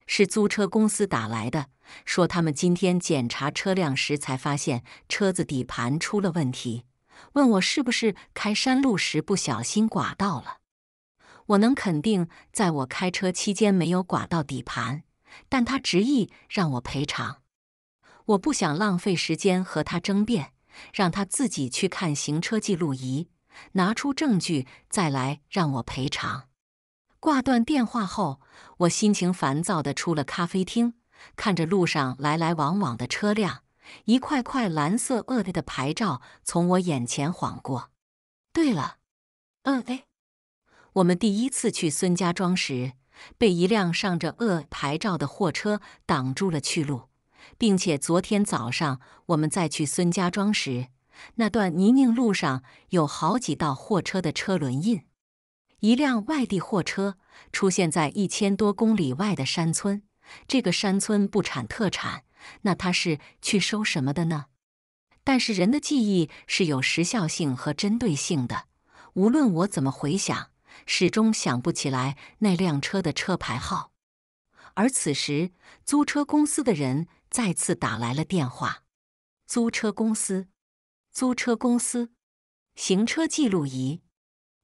是租车公司打来的，说他们今天检查车辆时才发现车子底盘出了问题，问我是不是开山路时不小心剐到了。我能肯定，在我开车期间没有剐到底盘，但他执意让我赔偿。我不想浪费时间和他争辩，让他自己去看行车记录仪。拿出证据再来让我赔偿。挂断电话后，我心情烦躁的出了咖啡厅，看着路上来来往往的车辆，一块块蓝色鄂的牌照从我眼前晃过。对了，嗯哎，我们第一次去孙家庄时，被一辆上着恶牌照的货车挡住了去路，并且昨天早上我们在去孙家庄时。那段泥泞路上有好几道货车的车轮印。一辆外地货车出现在一千多公里外的山村。这个山村不产特产，那他是去收什么的呢？但是人的记忆是有时效性和针对性的。无论我怎么回想，始终想不起来那辆车的车牌号。而此时，租车公司的人再次打来了电话。租车公司。租车公司行车记录仪，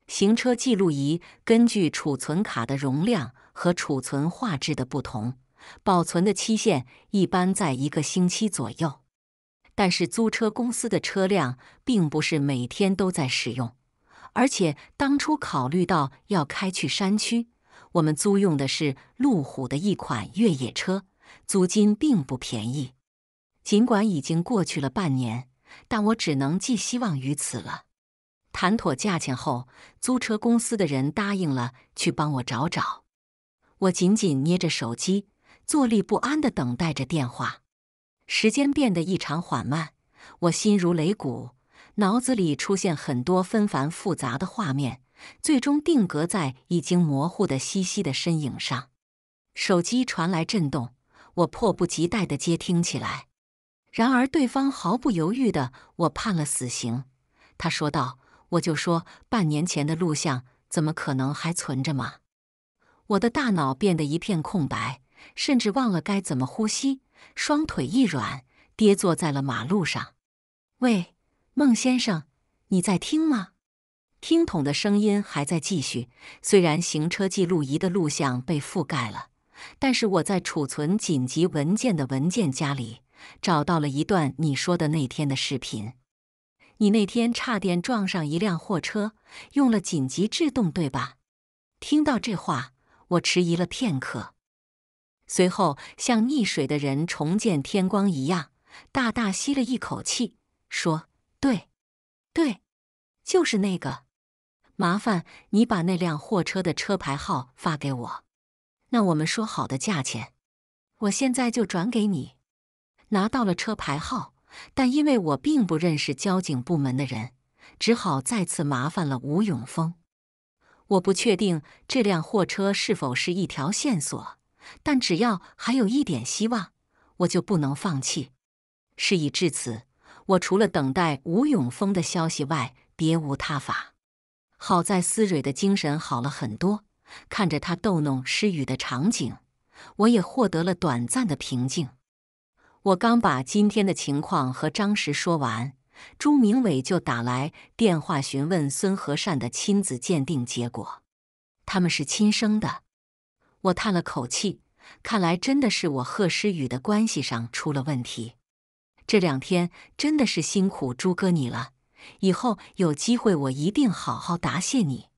行车记录仪根据储存卡的容量和储存画质的不同，保存的期限一般在一个星期左右。但是租车公司的车辆并不是每天都在使用，而且当初考虑到要开去山区，我们租用的是路虎的一款越野车，租金并不便宜。尽管已经过去了半年。但我只能寄希望于此了。谈妥价钱后，租车公司的人答应了去帮我找找。我紧紧捏着手机，坐立不安地等待着电话。时间变得异常缓慢，我心如擂鼓，脑子里出现很多纷繁复杂的画面，最终定格在已经模糊的西西的身影上。手机传来震动，我迫不及待地接听起来。然而，对方毫不犹豫的，我判了死刑。他说道：“我就说，半年前的录像怎么可能还存着吗？”我的大脑变得一片空白，甚至忘了该怎么呼吸，双腿一软，跌坐在了马路上。喂，孟先生，你在听吗？听筒的声音还在继续。虽然行车记录仪的录像被覆盖了，但是我在储存紧急文件的文件夹里。找到了一段你说的那天的视频，你那天差点撞上一辆货车，用了紧急制动，对吧？听到这话，我迟疑了片刻，随后像溺水的人重见天光一样，大大吸了一口气，说：“对，对，就是那个。麻烦你把那辆货车的车牌号发给我。那我们说好的价钱，我现在就转给你。”拿到了车牌号，但因为我并不认识交警部门的人，只好再次麻烦了吴永峰。我不确定这辆货车是否是一条线索，但只要还有一点希望，我就不能放弃。事已至此，我除了等待吴永峰的消息外，别无他法。好在思蕊的精神好了很多，看着他逗弄诗雨的场景，我也获得了短暂的平静。我刚把今天的情况和张石说完，朱明伟就打来电话询问孙和善的亲子鉴定结果，他们是亲生的。我叹了口气，看来真的是我贺诗雨的关系上出了问题。这两天真的是辛苦朱哥你了，以后有机会我一定好好答谢你。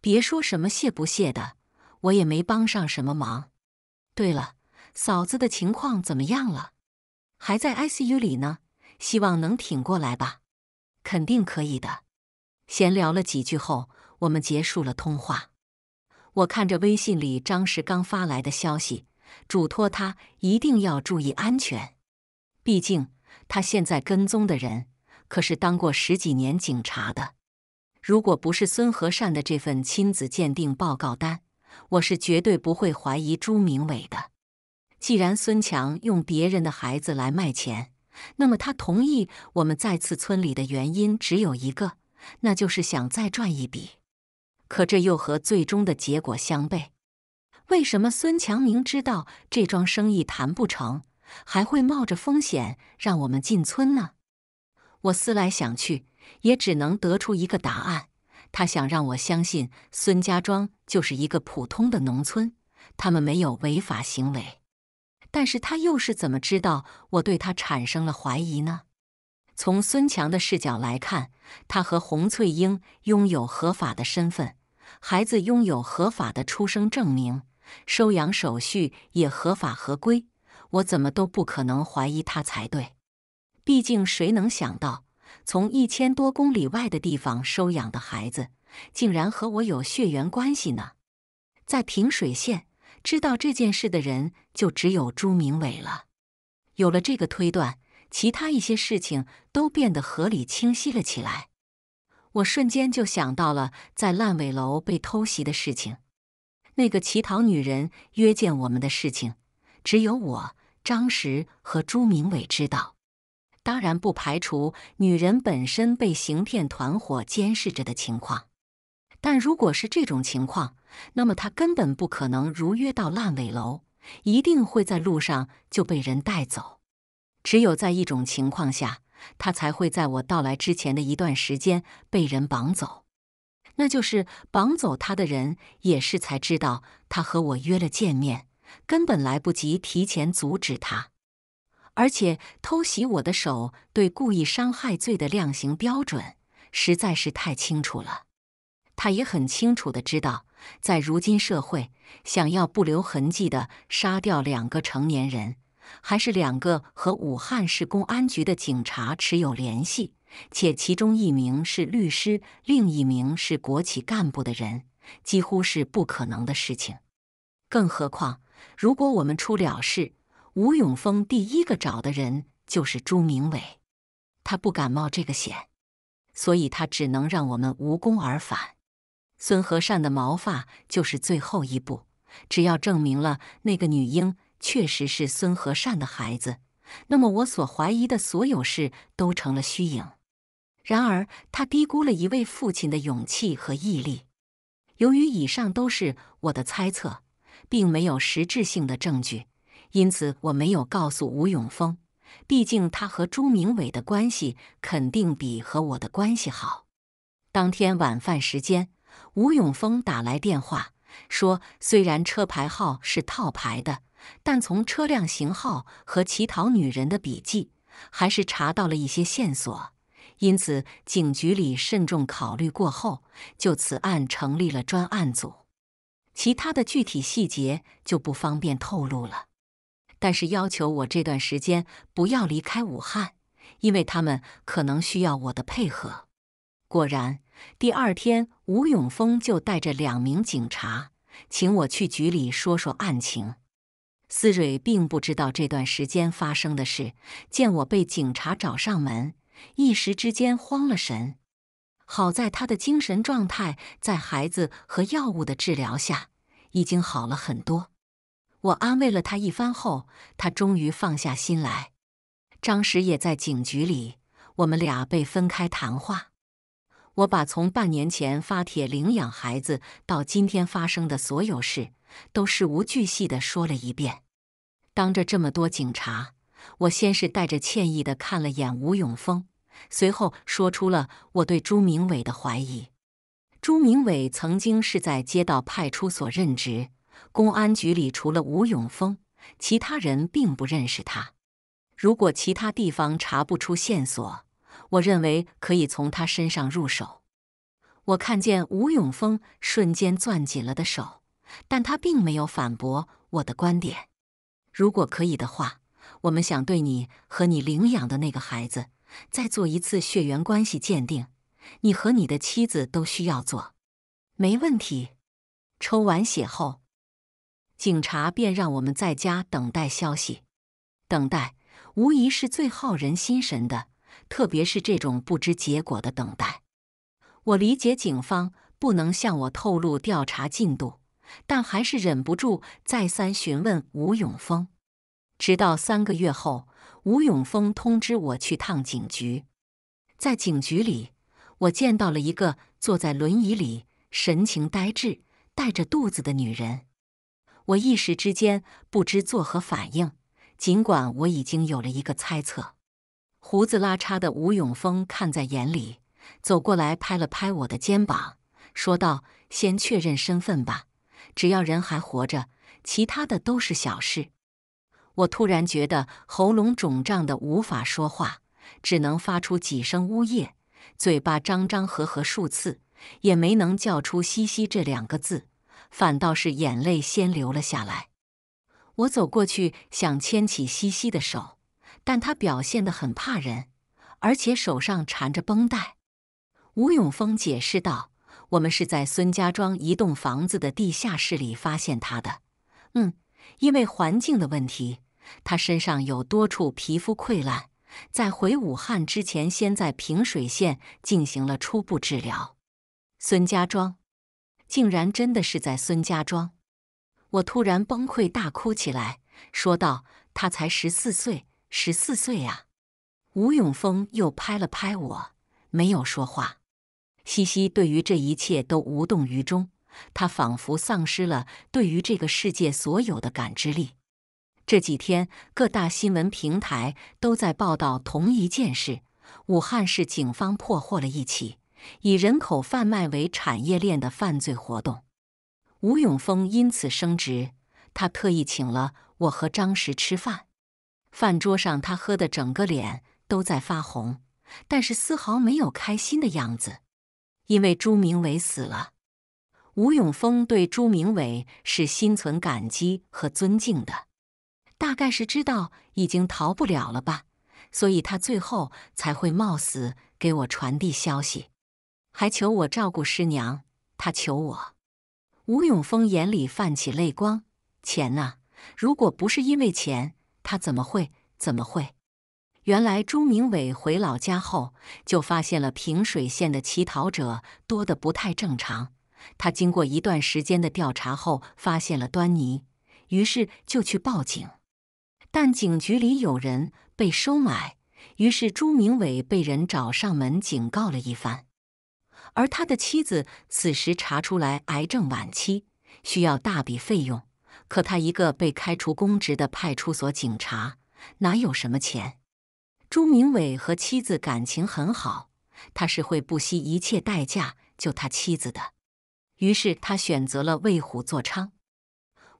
别说什么谢不谢的，我也没帮上什么忙。对了，嫂子的情况怎么样了？还在 ICU 里呢，希望能挺过来吧，肯定可以的。闲聊了几句后，我们结束了通话。我看着微信里张石刚发来的消息，嘱托他一定要注意安全。毕竟他现在跟踪的人可是当过十几年警察的。如果不是孙和善的这份亲子鉴定报告单，我是绝对不会怀疑朱明伟的。既然孙强用别人的孩子来卖钱，那么他同意我们再次村里的原因只有一个，那就是想再赚一笔。可这又和最终的结果相悖。为什么孙强明知道这桩生意谈不成，还会冒着风险让我们进村呢？我思来想去，也只能得出一个答案：他想让我相信孙家庄就是一个普通的农村，他们没有违法行为。但是他又是怎么知道我对他产生了怀疑呢？从孙强的视角来看，他和洪翠英拥有合法的身份，孩子拥有合法的出生证明，收养手续也合法合规，我怎么都不可能怀疑他才对。毕竟，谁能想到从一千多公里外的地方收养的孩子，竟然和我有血缘关系呢？在平水县。知道这件事的人就只有朱明伟了。有了这个推断，其他一些事情都变得合理清晰了起来。我瞬间就想到了在烂尾楼被偷袭的事情，那个乞讨女人约见我们的事情，只有我、张石和朱明伟知道。当然，不排除女人本身被行骗团伙监视着的情况，但如果是这种情况，那么他根本不可能如约到烂尾楼，一定会在路上就被人带走。只有在一种情况下，他才会在我到来之前的一段时间被人绑走，那就是绑走他的人也是才知道他和我约了见面，根本来不及提前阻止他。而且偷袭我的手对故意伤害罪的量刑标准实在是太清楚了，他也很清楚的知道。在如今社会，想要不留痕迹的杀掉两个成年人，还是两个和武汉市公安局的警察持有联系，且其中一名是律师，另一名是国企干部的人，几乎是不可能的事情。更何况，如果我们出了事，吴永峰第一个找的人就是朱明伟，他不敢冒这个险，所以他只能让我们无功而返。孙和善的毛发就是最后一步，只要证明了那个女婴确实是孙和善的孩子，那么我所怀疑的所有事都成了虚影。然而，他低估了一位父亲的勇气和毅力。由于以上都是我的猜测，并没有实质性的证据，因此我没有告诉吴永峰，毕竟他和朱明伟的关系肯定比和我的关系好。当天晚饭时间。吴永峰打来电话说：“虽然车牌号是套牌的，但从车辆型号和乞讨女人的笔记，还是查到了一些线索。因此，警局里慎重考虑过后，就此案成立了专案组。其他的具体细节就不方便透露了。但是要求我这段时间不要离开武汉，因为他们可能需要我的配合。”果然。第二天，吴永峰就带着两名警察，请我去局里说说案情。思蕊并不知道这段时间发生的事，见我被警察找上门，一时之间慌了神。好在他的精神状态在孩子和药物的治疗下已经好了很多。我安慰了他一番后，他终于放下心来。张石也在警局里，我们俩被分开谈话。我把从半年前发帖领养孩子到今天发生的所有事，都事无巨细地说了一遍。当着这么多警察，我先是带着歉意地看了眼吴永峰，随后说出了我对朱明伟的怀疑。朱明伟曾经是在街道派出所任职，公安局里除了吴永峰，其他人并不认识他。如果其他地方查不出线索，我认为可以从他身上入手。我看见吴永峰瞬间攥紧了的手，但他并没有反驳我的观点。如果可以的话，我们想对你和你领养的那个孩子再做一次血缘关系鉴定，你和你的妻子都需要做。没问题。抽完血后，警察便让我们在家等待消息。等待无疑是最耗人心神的。特别是这种不知结果的等待，我理解警方不能向我透露调查进度，但还是忍不住再三询问吴永峰。直到三个月后，吴永峰通知我去趟警局。在警局里，我见到了一个坐在轮椅里、神情呆滞、带着肚子的女人。我一时之间不知作何反应，尽管我已经有了一个猜测。胡子拉碴的吴永峰看在眼里，走过来拍了拍我的肩膀，说道：“先确认身份吧，只要人还活着，其他的都是小事。”我突然觉得喉咙肿胀的无法说话，只能发出几声呜咽，嘴巴张张合合数次，也没能叫出“西西”这两个字，反倒是眼泪先流了下来。我走过去想牵起西西的手。但他表现得很怕人，而且手上缠着绷带。吴永峰解释道：“我们是在孙家庄一栋房子的地下室里发现他的。嗯，因为环境的问题，他身上有多处皮肤溃烂。在回武汉之前，先在平水县进行了初步治疗。”孙家庄，竟然真的是在孙家庄！我突然崩溃，大哭起来，说道：“他才十四岁。”十四岁啊！吴永峰又拍了拍我，没有说话。西西对于这一切都无动于衷，他仿佛丧失了对于这个世界所有的感知力。这几天，各大新闻平台都在报道同一件事：武汉市警方破获了一起以人口贩卖为产业链的犯罪活动。吴永峰因此升职，他特意请了我和张石吃饭。饭桌上，他喝的整个脸都在发红，但是丝毫没有开心的样子，因为朱明伟死了。吴永峰对朱明伟是心存感激和尊敬的，大概是知道已经逃不了了吧，所以他最后才会冒死给我传递消息，还求我照顾师娘。他求我。吴永峰眼里泛起泪光，钱啊！如果不是因为钱。他怎么会？怎么会？原来朱明伟回老家后，就发现了平水县的乞讨者多得不太正常。他经过一段时间的调查后，发现了端倪，于是就去报警。但警局里有人被收买，于是朱明伟被人找上门警告了一番。而他的妻子此时查出来癌症晚期，需要大笔费用。可他一个被开除公职的派出所警察，哪有什么钱？朱明伟和妻子感情很好，他是会不惜一切代价救他妻子的。于是他选择了为虎作伥。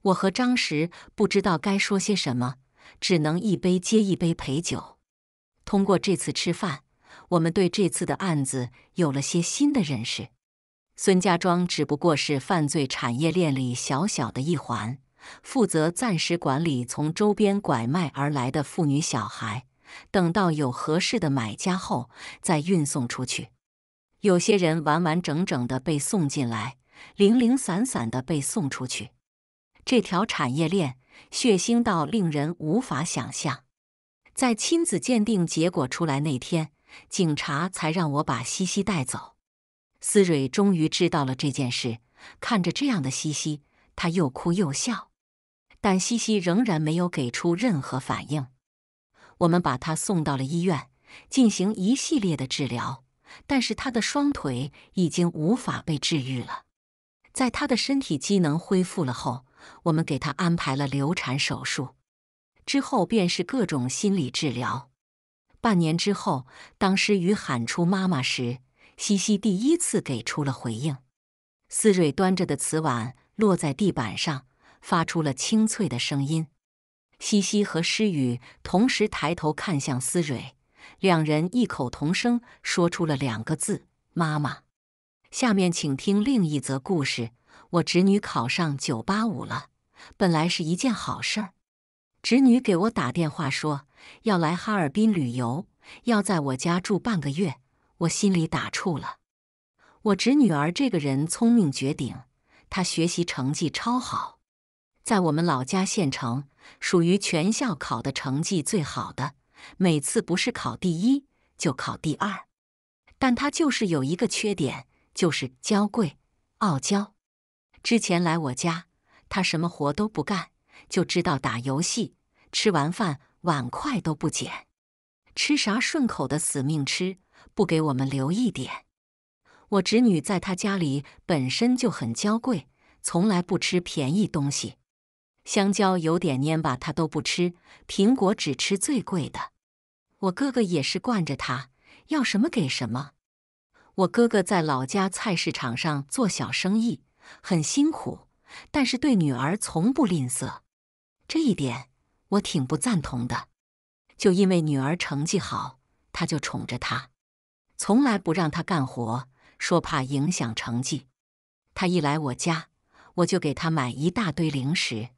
我和张石不知道该说些什么，只能一杯接一杯陪酒。通过这次吃饭，我们对这次的案子有了些新的认识。孙家庄只不过是犯罪产业链里小小的一环。负责暂时管理从周边拐卖而来的妇女、小孩，等到有合适的买家后再运送出去。有些人完完整整的被送进来，零零散散的被送出去。这条产业链血腥到令人无法想象。在亲子鉴定结果出来那天，警察才让我把西西带走。思蕊终于知道了这件事，看着这样的西西，她又哭又笑。但西西仍然没有给出任何反应。我们把他送到了医院，进行一系列的治疗，但是他的双腿已经无法被治愈了。在他的身体机能恢复了后，我们给他安排了流产手术，之后便是各种心理治疗。半年之后，当诗雨喊出“妈妈”时，西西第一次给出了回应。思蕊端着的瓷碗落在地板上。发出了清脆的声音，西西和诗雨同时抬头看向思蕊，两人异口同声说出了两个字：“妈妈。”下面请听另一则故事：我侄女考上九八五了，本来是一件好事儿。侄女给我打电话说要来哈尔滨旅游，要在我家住半个月，我心里打怵了。我侄女儿这个人聪明绝顶，她学习成绩超好。在我们老家县城，属于全校考的成绩最好的，每次不是考第一就考第二。但他就是有一个缺点，就是娇贵、傲娇。之前来我家，他什么活都不干，就知道打游戏。吃完饭，碗筷都不捡，吃啥顺口的死命吃，不给我们留一点。我侄女在他家里本身就很娇贵，从来不吃便宜东西。香蕉有点蔫吧，他都不吃；苹果只吃最贵的。我哥哥也是惯着他，要什么给什么。我哥哥在老家菜市场上做小生意，很辛苦，但是对女儿从不吝啬。这一点我挺不赞同的。就因为女儿成绩好，他就宠着她，从来不让她干活，说怕影响成绩。他一来我家，我就给他买一大堆零食。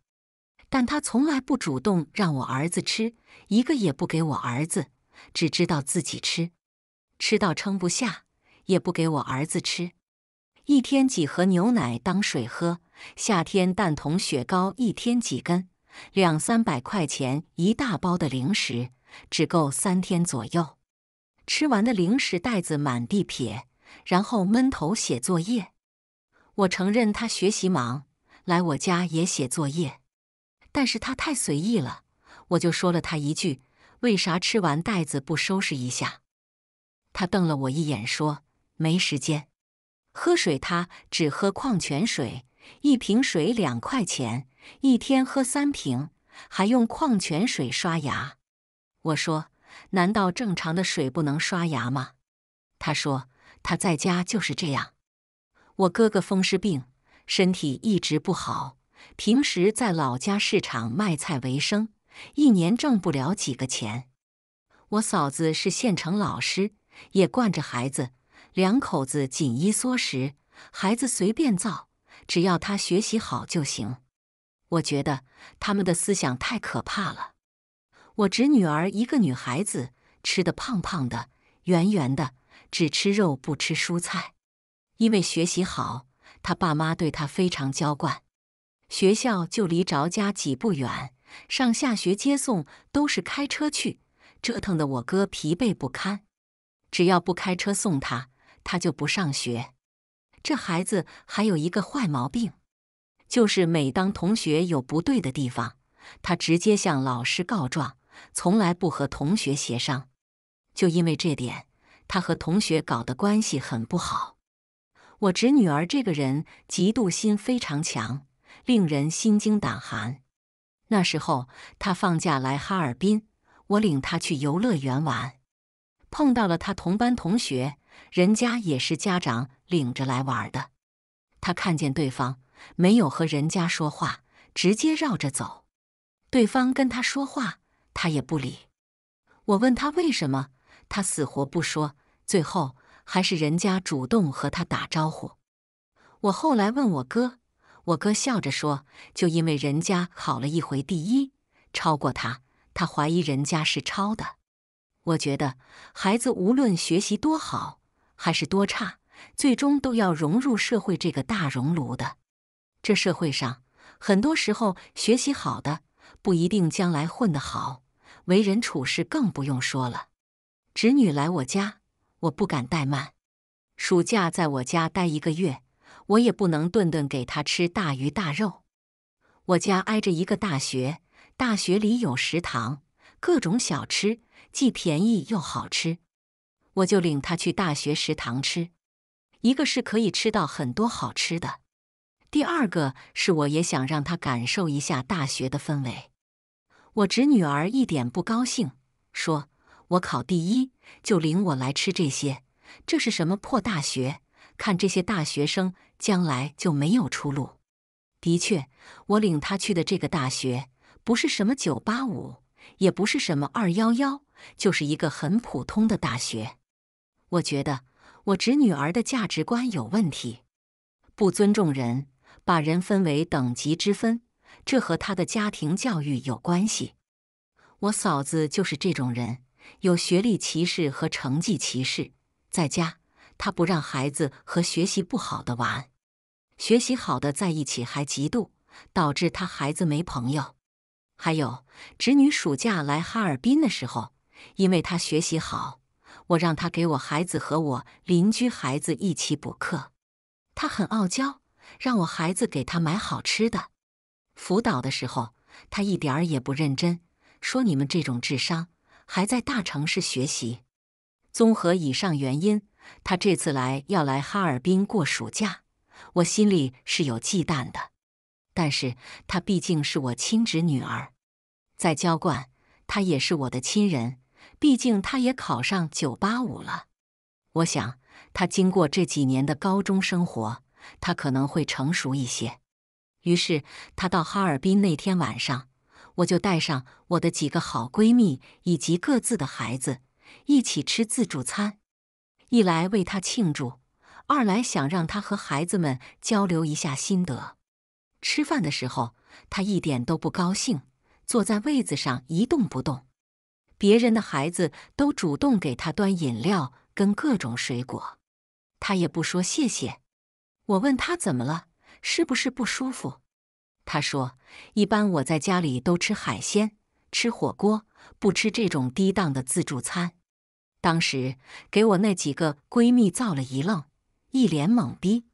但他从来不主动让我儿子吃，一个也不给我儿子，只知道自己吃，吃到撑不下也不给我儿子吃。一天几盒牛奶当水喝，夏天蛋筒雪糕一天几根，两三百块钱一大包的零食只够三天左右。吃完的零食袋子满地撇，然后闷头写作业。我承认他学习忙，来我家也写作业。但是他太随意了，我就说了他一句：“为啥吃完袋子不收拾一下？”他瞪了我一眼，说：“没时间。”喝水，他只喝矿泉水，一瓶水两块钱，一天喝三瓶，还用矿泉水刷牙。我说：“难道正常的水不能刷牙吗？”他说：“他在家就是这样。”我哥哥风湿病，身体一直不好。平时在老家市场卖菜为生，一年挣不了几个钱。我嫂子是县城老师，也惯着孩子，两口子紧衣缩食，孩子随便造，只要他学习好就行。我觉得他们的思想太可怕了。我侄女儿一个女孩子，吃的胖胖的、圆圆的，只吃肉不吃蔬菜，因为学习好，她爸妈对她非常娇惯。学校就离着家几步远，上下学接送都是开车去，折腾的我哥疲惫不堪。只要不开车送他，他就不上学。这孩子还有一个坏毛病，就是每当同学有不对的地方，他直接向老师告状，从来不和同学协商。就因为这点，他和同学搞得关系很不好。我侄女儿这个人嫉妒心非常强。令人心惊胆寒。那时候他放假来哈尔滨，我领他去游乐园玩，碰到了他同班同学，人家也是家长领着来玩的。他看见对方，没有和人家说话，直接绕着走。对方跟他说话，他也不理。我问他为什么，他死活不说。最后还是人家主动和他打招呼。我后来问我哥。我哥笑着说：“就因为人家考了一回第一，超过他，他怀疑人家是抄的。”我觉得孩子无论学习多好还是多差，最终都要融入社会这个大熔炉的。这社会上，很多时候学习好的不一定将来混得好，为人处事更不用说了。侄女来我家，我不敢怠慢，暑假在我家待一个月。我也不能顿顿给他吃大鱼大肉。我家挨着一个大学，大学里有食堂，各种小吃，既便宜又好吃。我就领他去大学食堂吃，一个是可以吃到很多好吃的，第二个是我也想让他感受一下大学的氛围。我侄女儿一点不高兴，说：“我考第一就领我来吃这些，这是什么破大学？看这些大学生。”将来就没有出路。的确，我领他去的这个大学不是什么九八五，也不是什么二幺幺，就是一个很普通的大学。我觉得我侄女儿的价值观有问题，不尊重人，把人分为等级之分，这和他的家庭教育有关系。我嫂子就是这种人，有学历歧视和成绩歧视。在家，她不让孩子和学习不好的玩。学习好的在一起还嫉妒，导致他孩子没朋友。还有侄女暑假来哈尔滨的时候，因为他学习好，我让他给我孩子和我邻居孩子一起补课。他很傲娇，让我孩子给他买好吃的。辅导的时候他一点儿也不认真，说你们这种智商还在大城市学习。综合以上原因，他这次来要来哈尔滨过暑假。我心里是有忌惮的，但是她毕竟是我亲侄女儿，在娇惯她也是我的亲人。毕竟她也考上九八五了，我想她经过这几年的高中生活，她可能会成熟一些。于是她到哈尔滨那天晚上，我就带上我的几个好闺蜜以及各自的孩子一起吃自助餐，一来为她庆祝。二来想让他和孩子们交流一下心得。吃饭的时候，他一点都不高兴，坐在位子上一动不动。别人的孩子都主动给他端饮料跟各种水果，他也不说谢谢。我问他怎么了，是不是不舒服？他说：“一般我在家里都吃海鲜，吃火锅，不吃这种低档的自助餐。”当时给我那几个闺蜜造了一愣。一脸懵逼，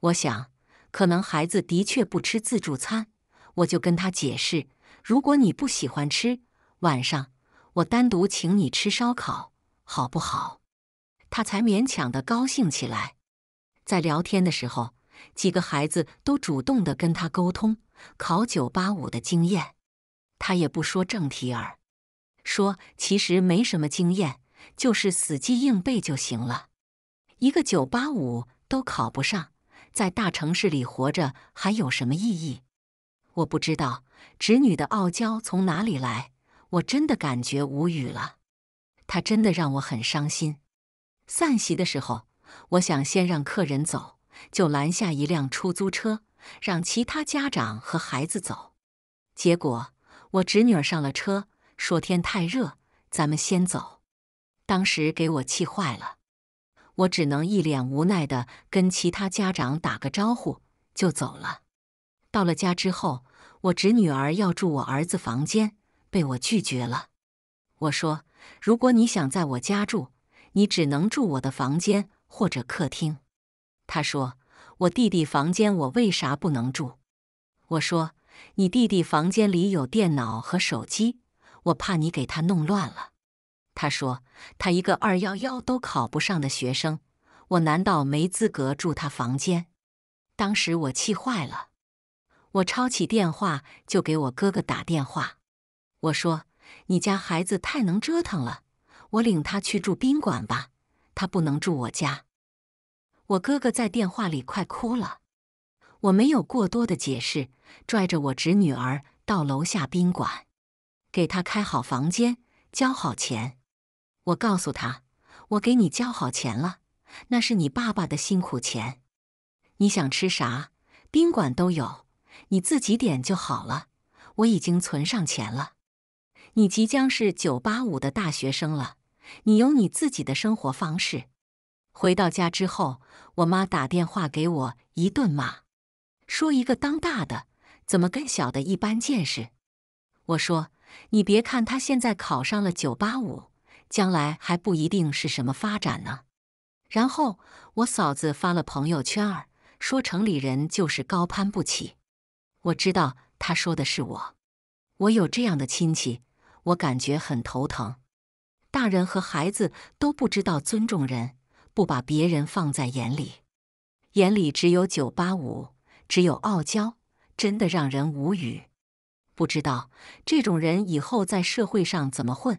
我想可能孩子的确不吃自助餐，我就跟他解释：如果你不喜欢吃，晚上我单独请你吃烧烤，好不好？他才勉强的高兴起来。在聊天的时候，几个孩子都主动的跟他沟通考九八五的经验，他也不说正题儿，说其实没什么经验，就是死记硬背就行了。一个九八五都考不上，在大城市里活着还有什么意义？我不知道侄女的傲娇从哪里来，我真的感觉无语了。她真的让我很伤心。散席的时候，我想先让客人走，就拦下一辆出租车，让其他家长和孩子走。结果我侄女上了车，说天太热，咱们先走。当时给我气坏了。我只能一脸无奈地跟其他家长打个招呼就走了。到了家之后，我侄女儿要住我儿子房间，被我拒绝了。我说：“如果你想在我家住，你只能住我的房间或者客厅。”他说：“我弟弟房间我为啥不能住？”我说：“你弟弟房间里有电脑和手机，我怕你给他弄乱了。”他说：“他一个二幺幺都考不上的学生，我难道没资格住他房间？”当时我气坏了，我抄起电话就给我哥哥打电话，我说：“你家孩子太能折腾了，我领他去住宾馆吧，他不能住我家。”我哥哥在电话里快哭了。我没有过多的解释，拽着我侄女儿到楼下宾馆，给她开好房间，交好钱。我告诉他：“我给你交好钱了，那是你爸爸的辛苦钱。你想吃啥，宾馆都有，你自己点就好了。我已经存上钱了。你即将是985的大学生了，你有你自己的生活方式。回到家之后，我妈打电话给我一顿骂，说一个当大的怎么跟小的一般见识？我说你别看他现在考上了985。”将来还不一定是什么发展呢。然后我嫂子发了朋友圈儿，说城里人就是高攀不起。我知道她说的是我，我有这样的亲戚，我感觉很头疼。大人和孩子都不知道尊重人，不把别人放在眼里，眼里只有九八五，只有傲娇，真的让人无语。不知道这种人以后在社会上怎么混。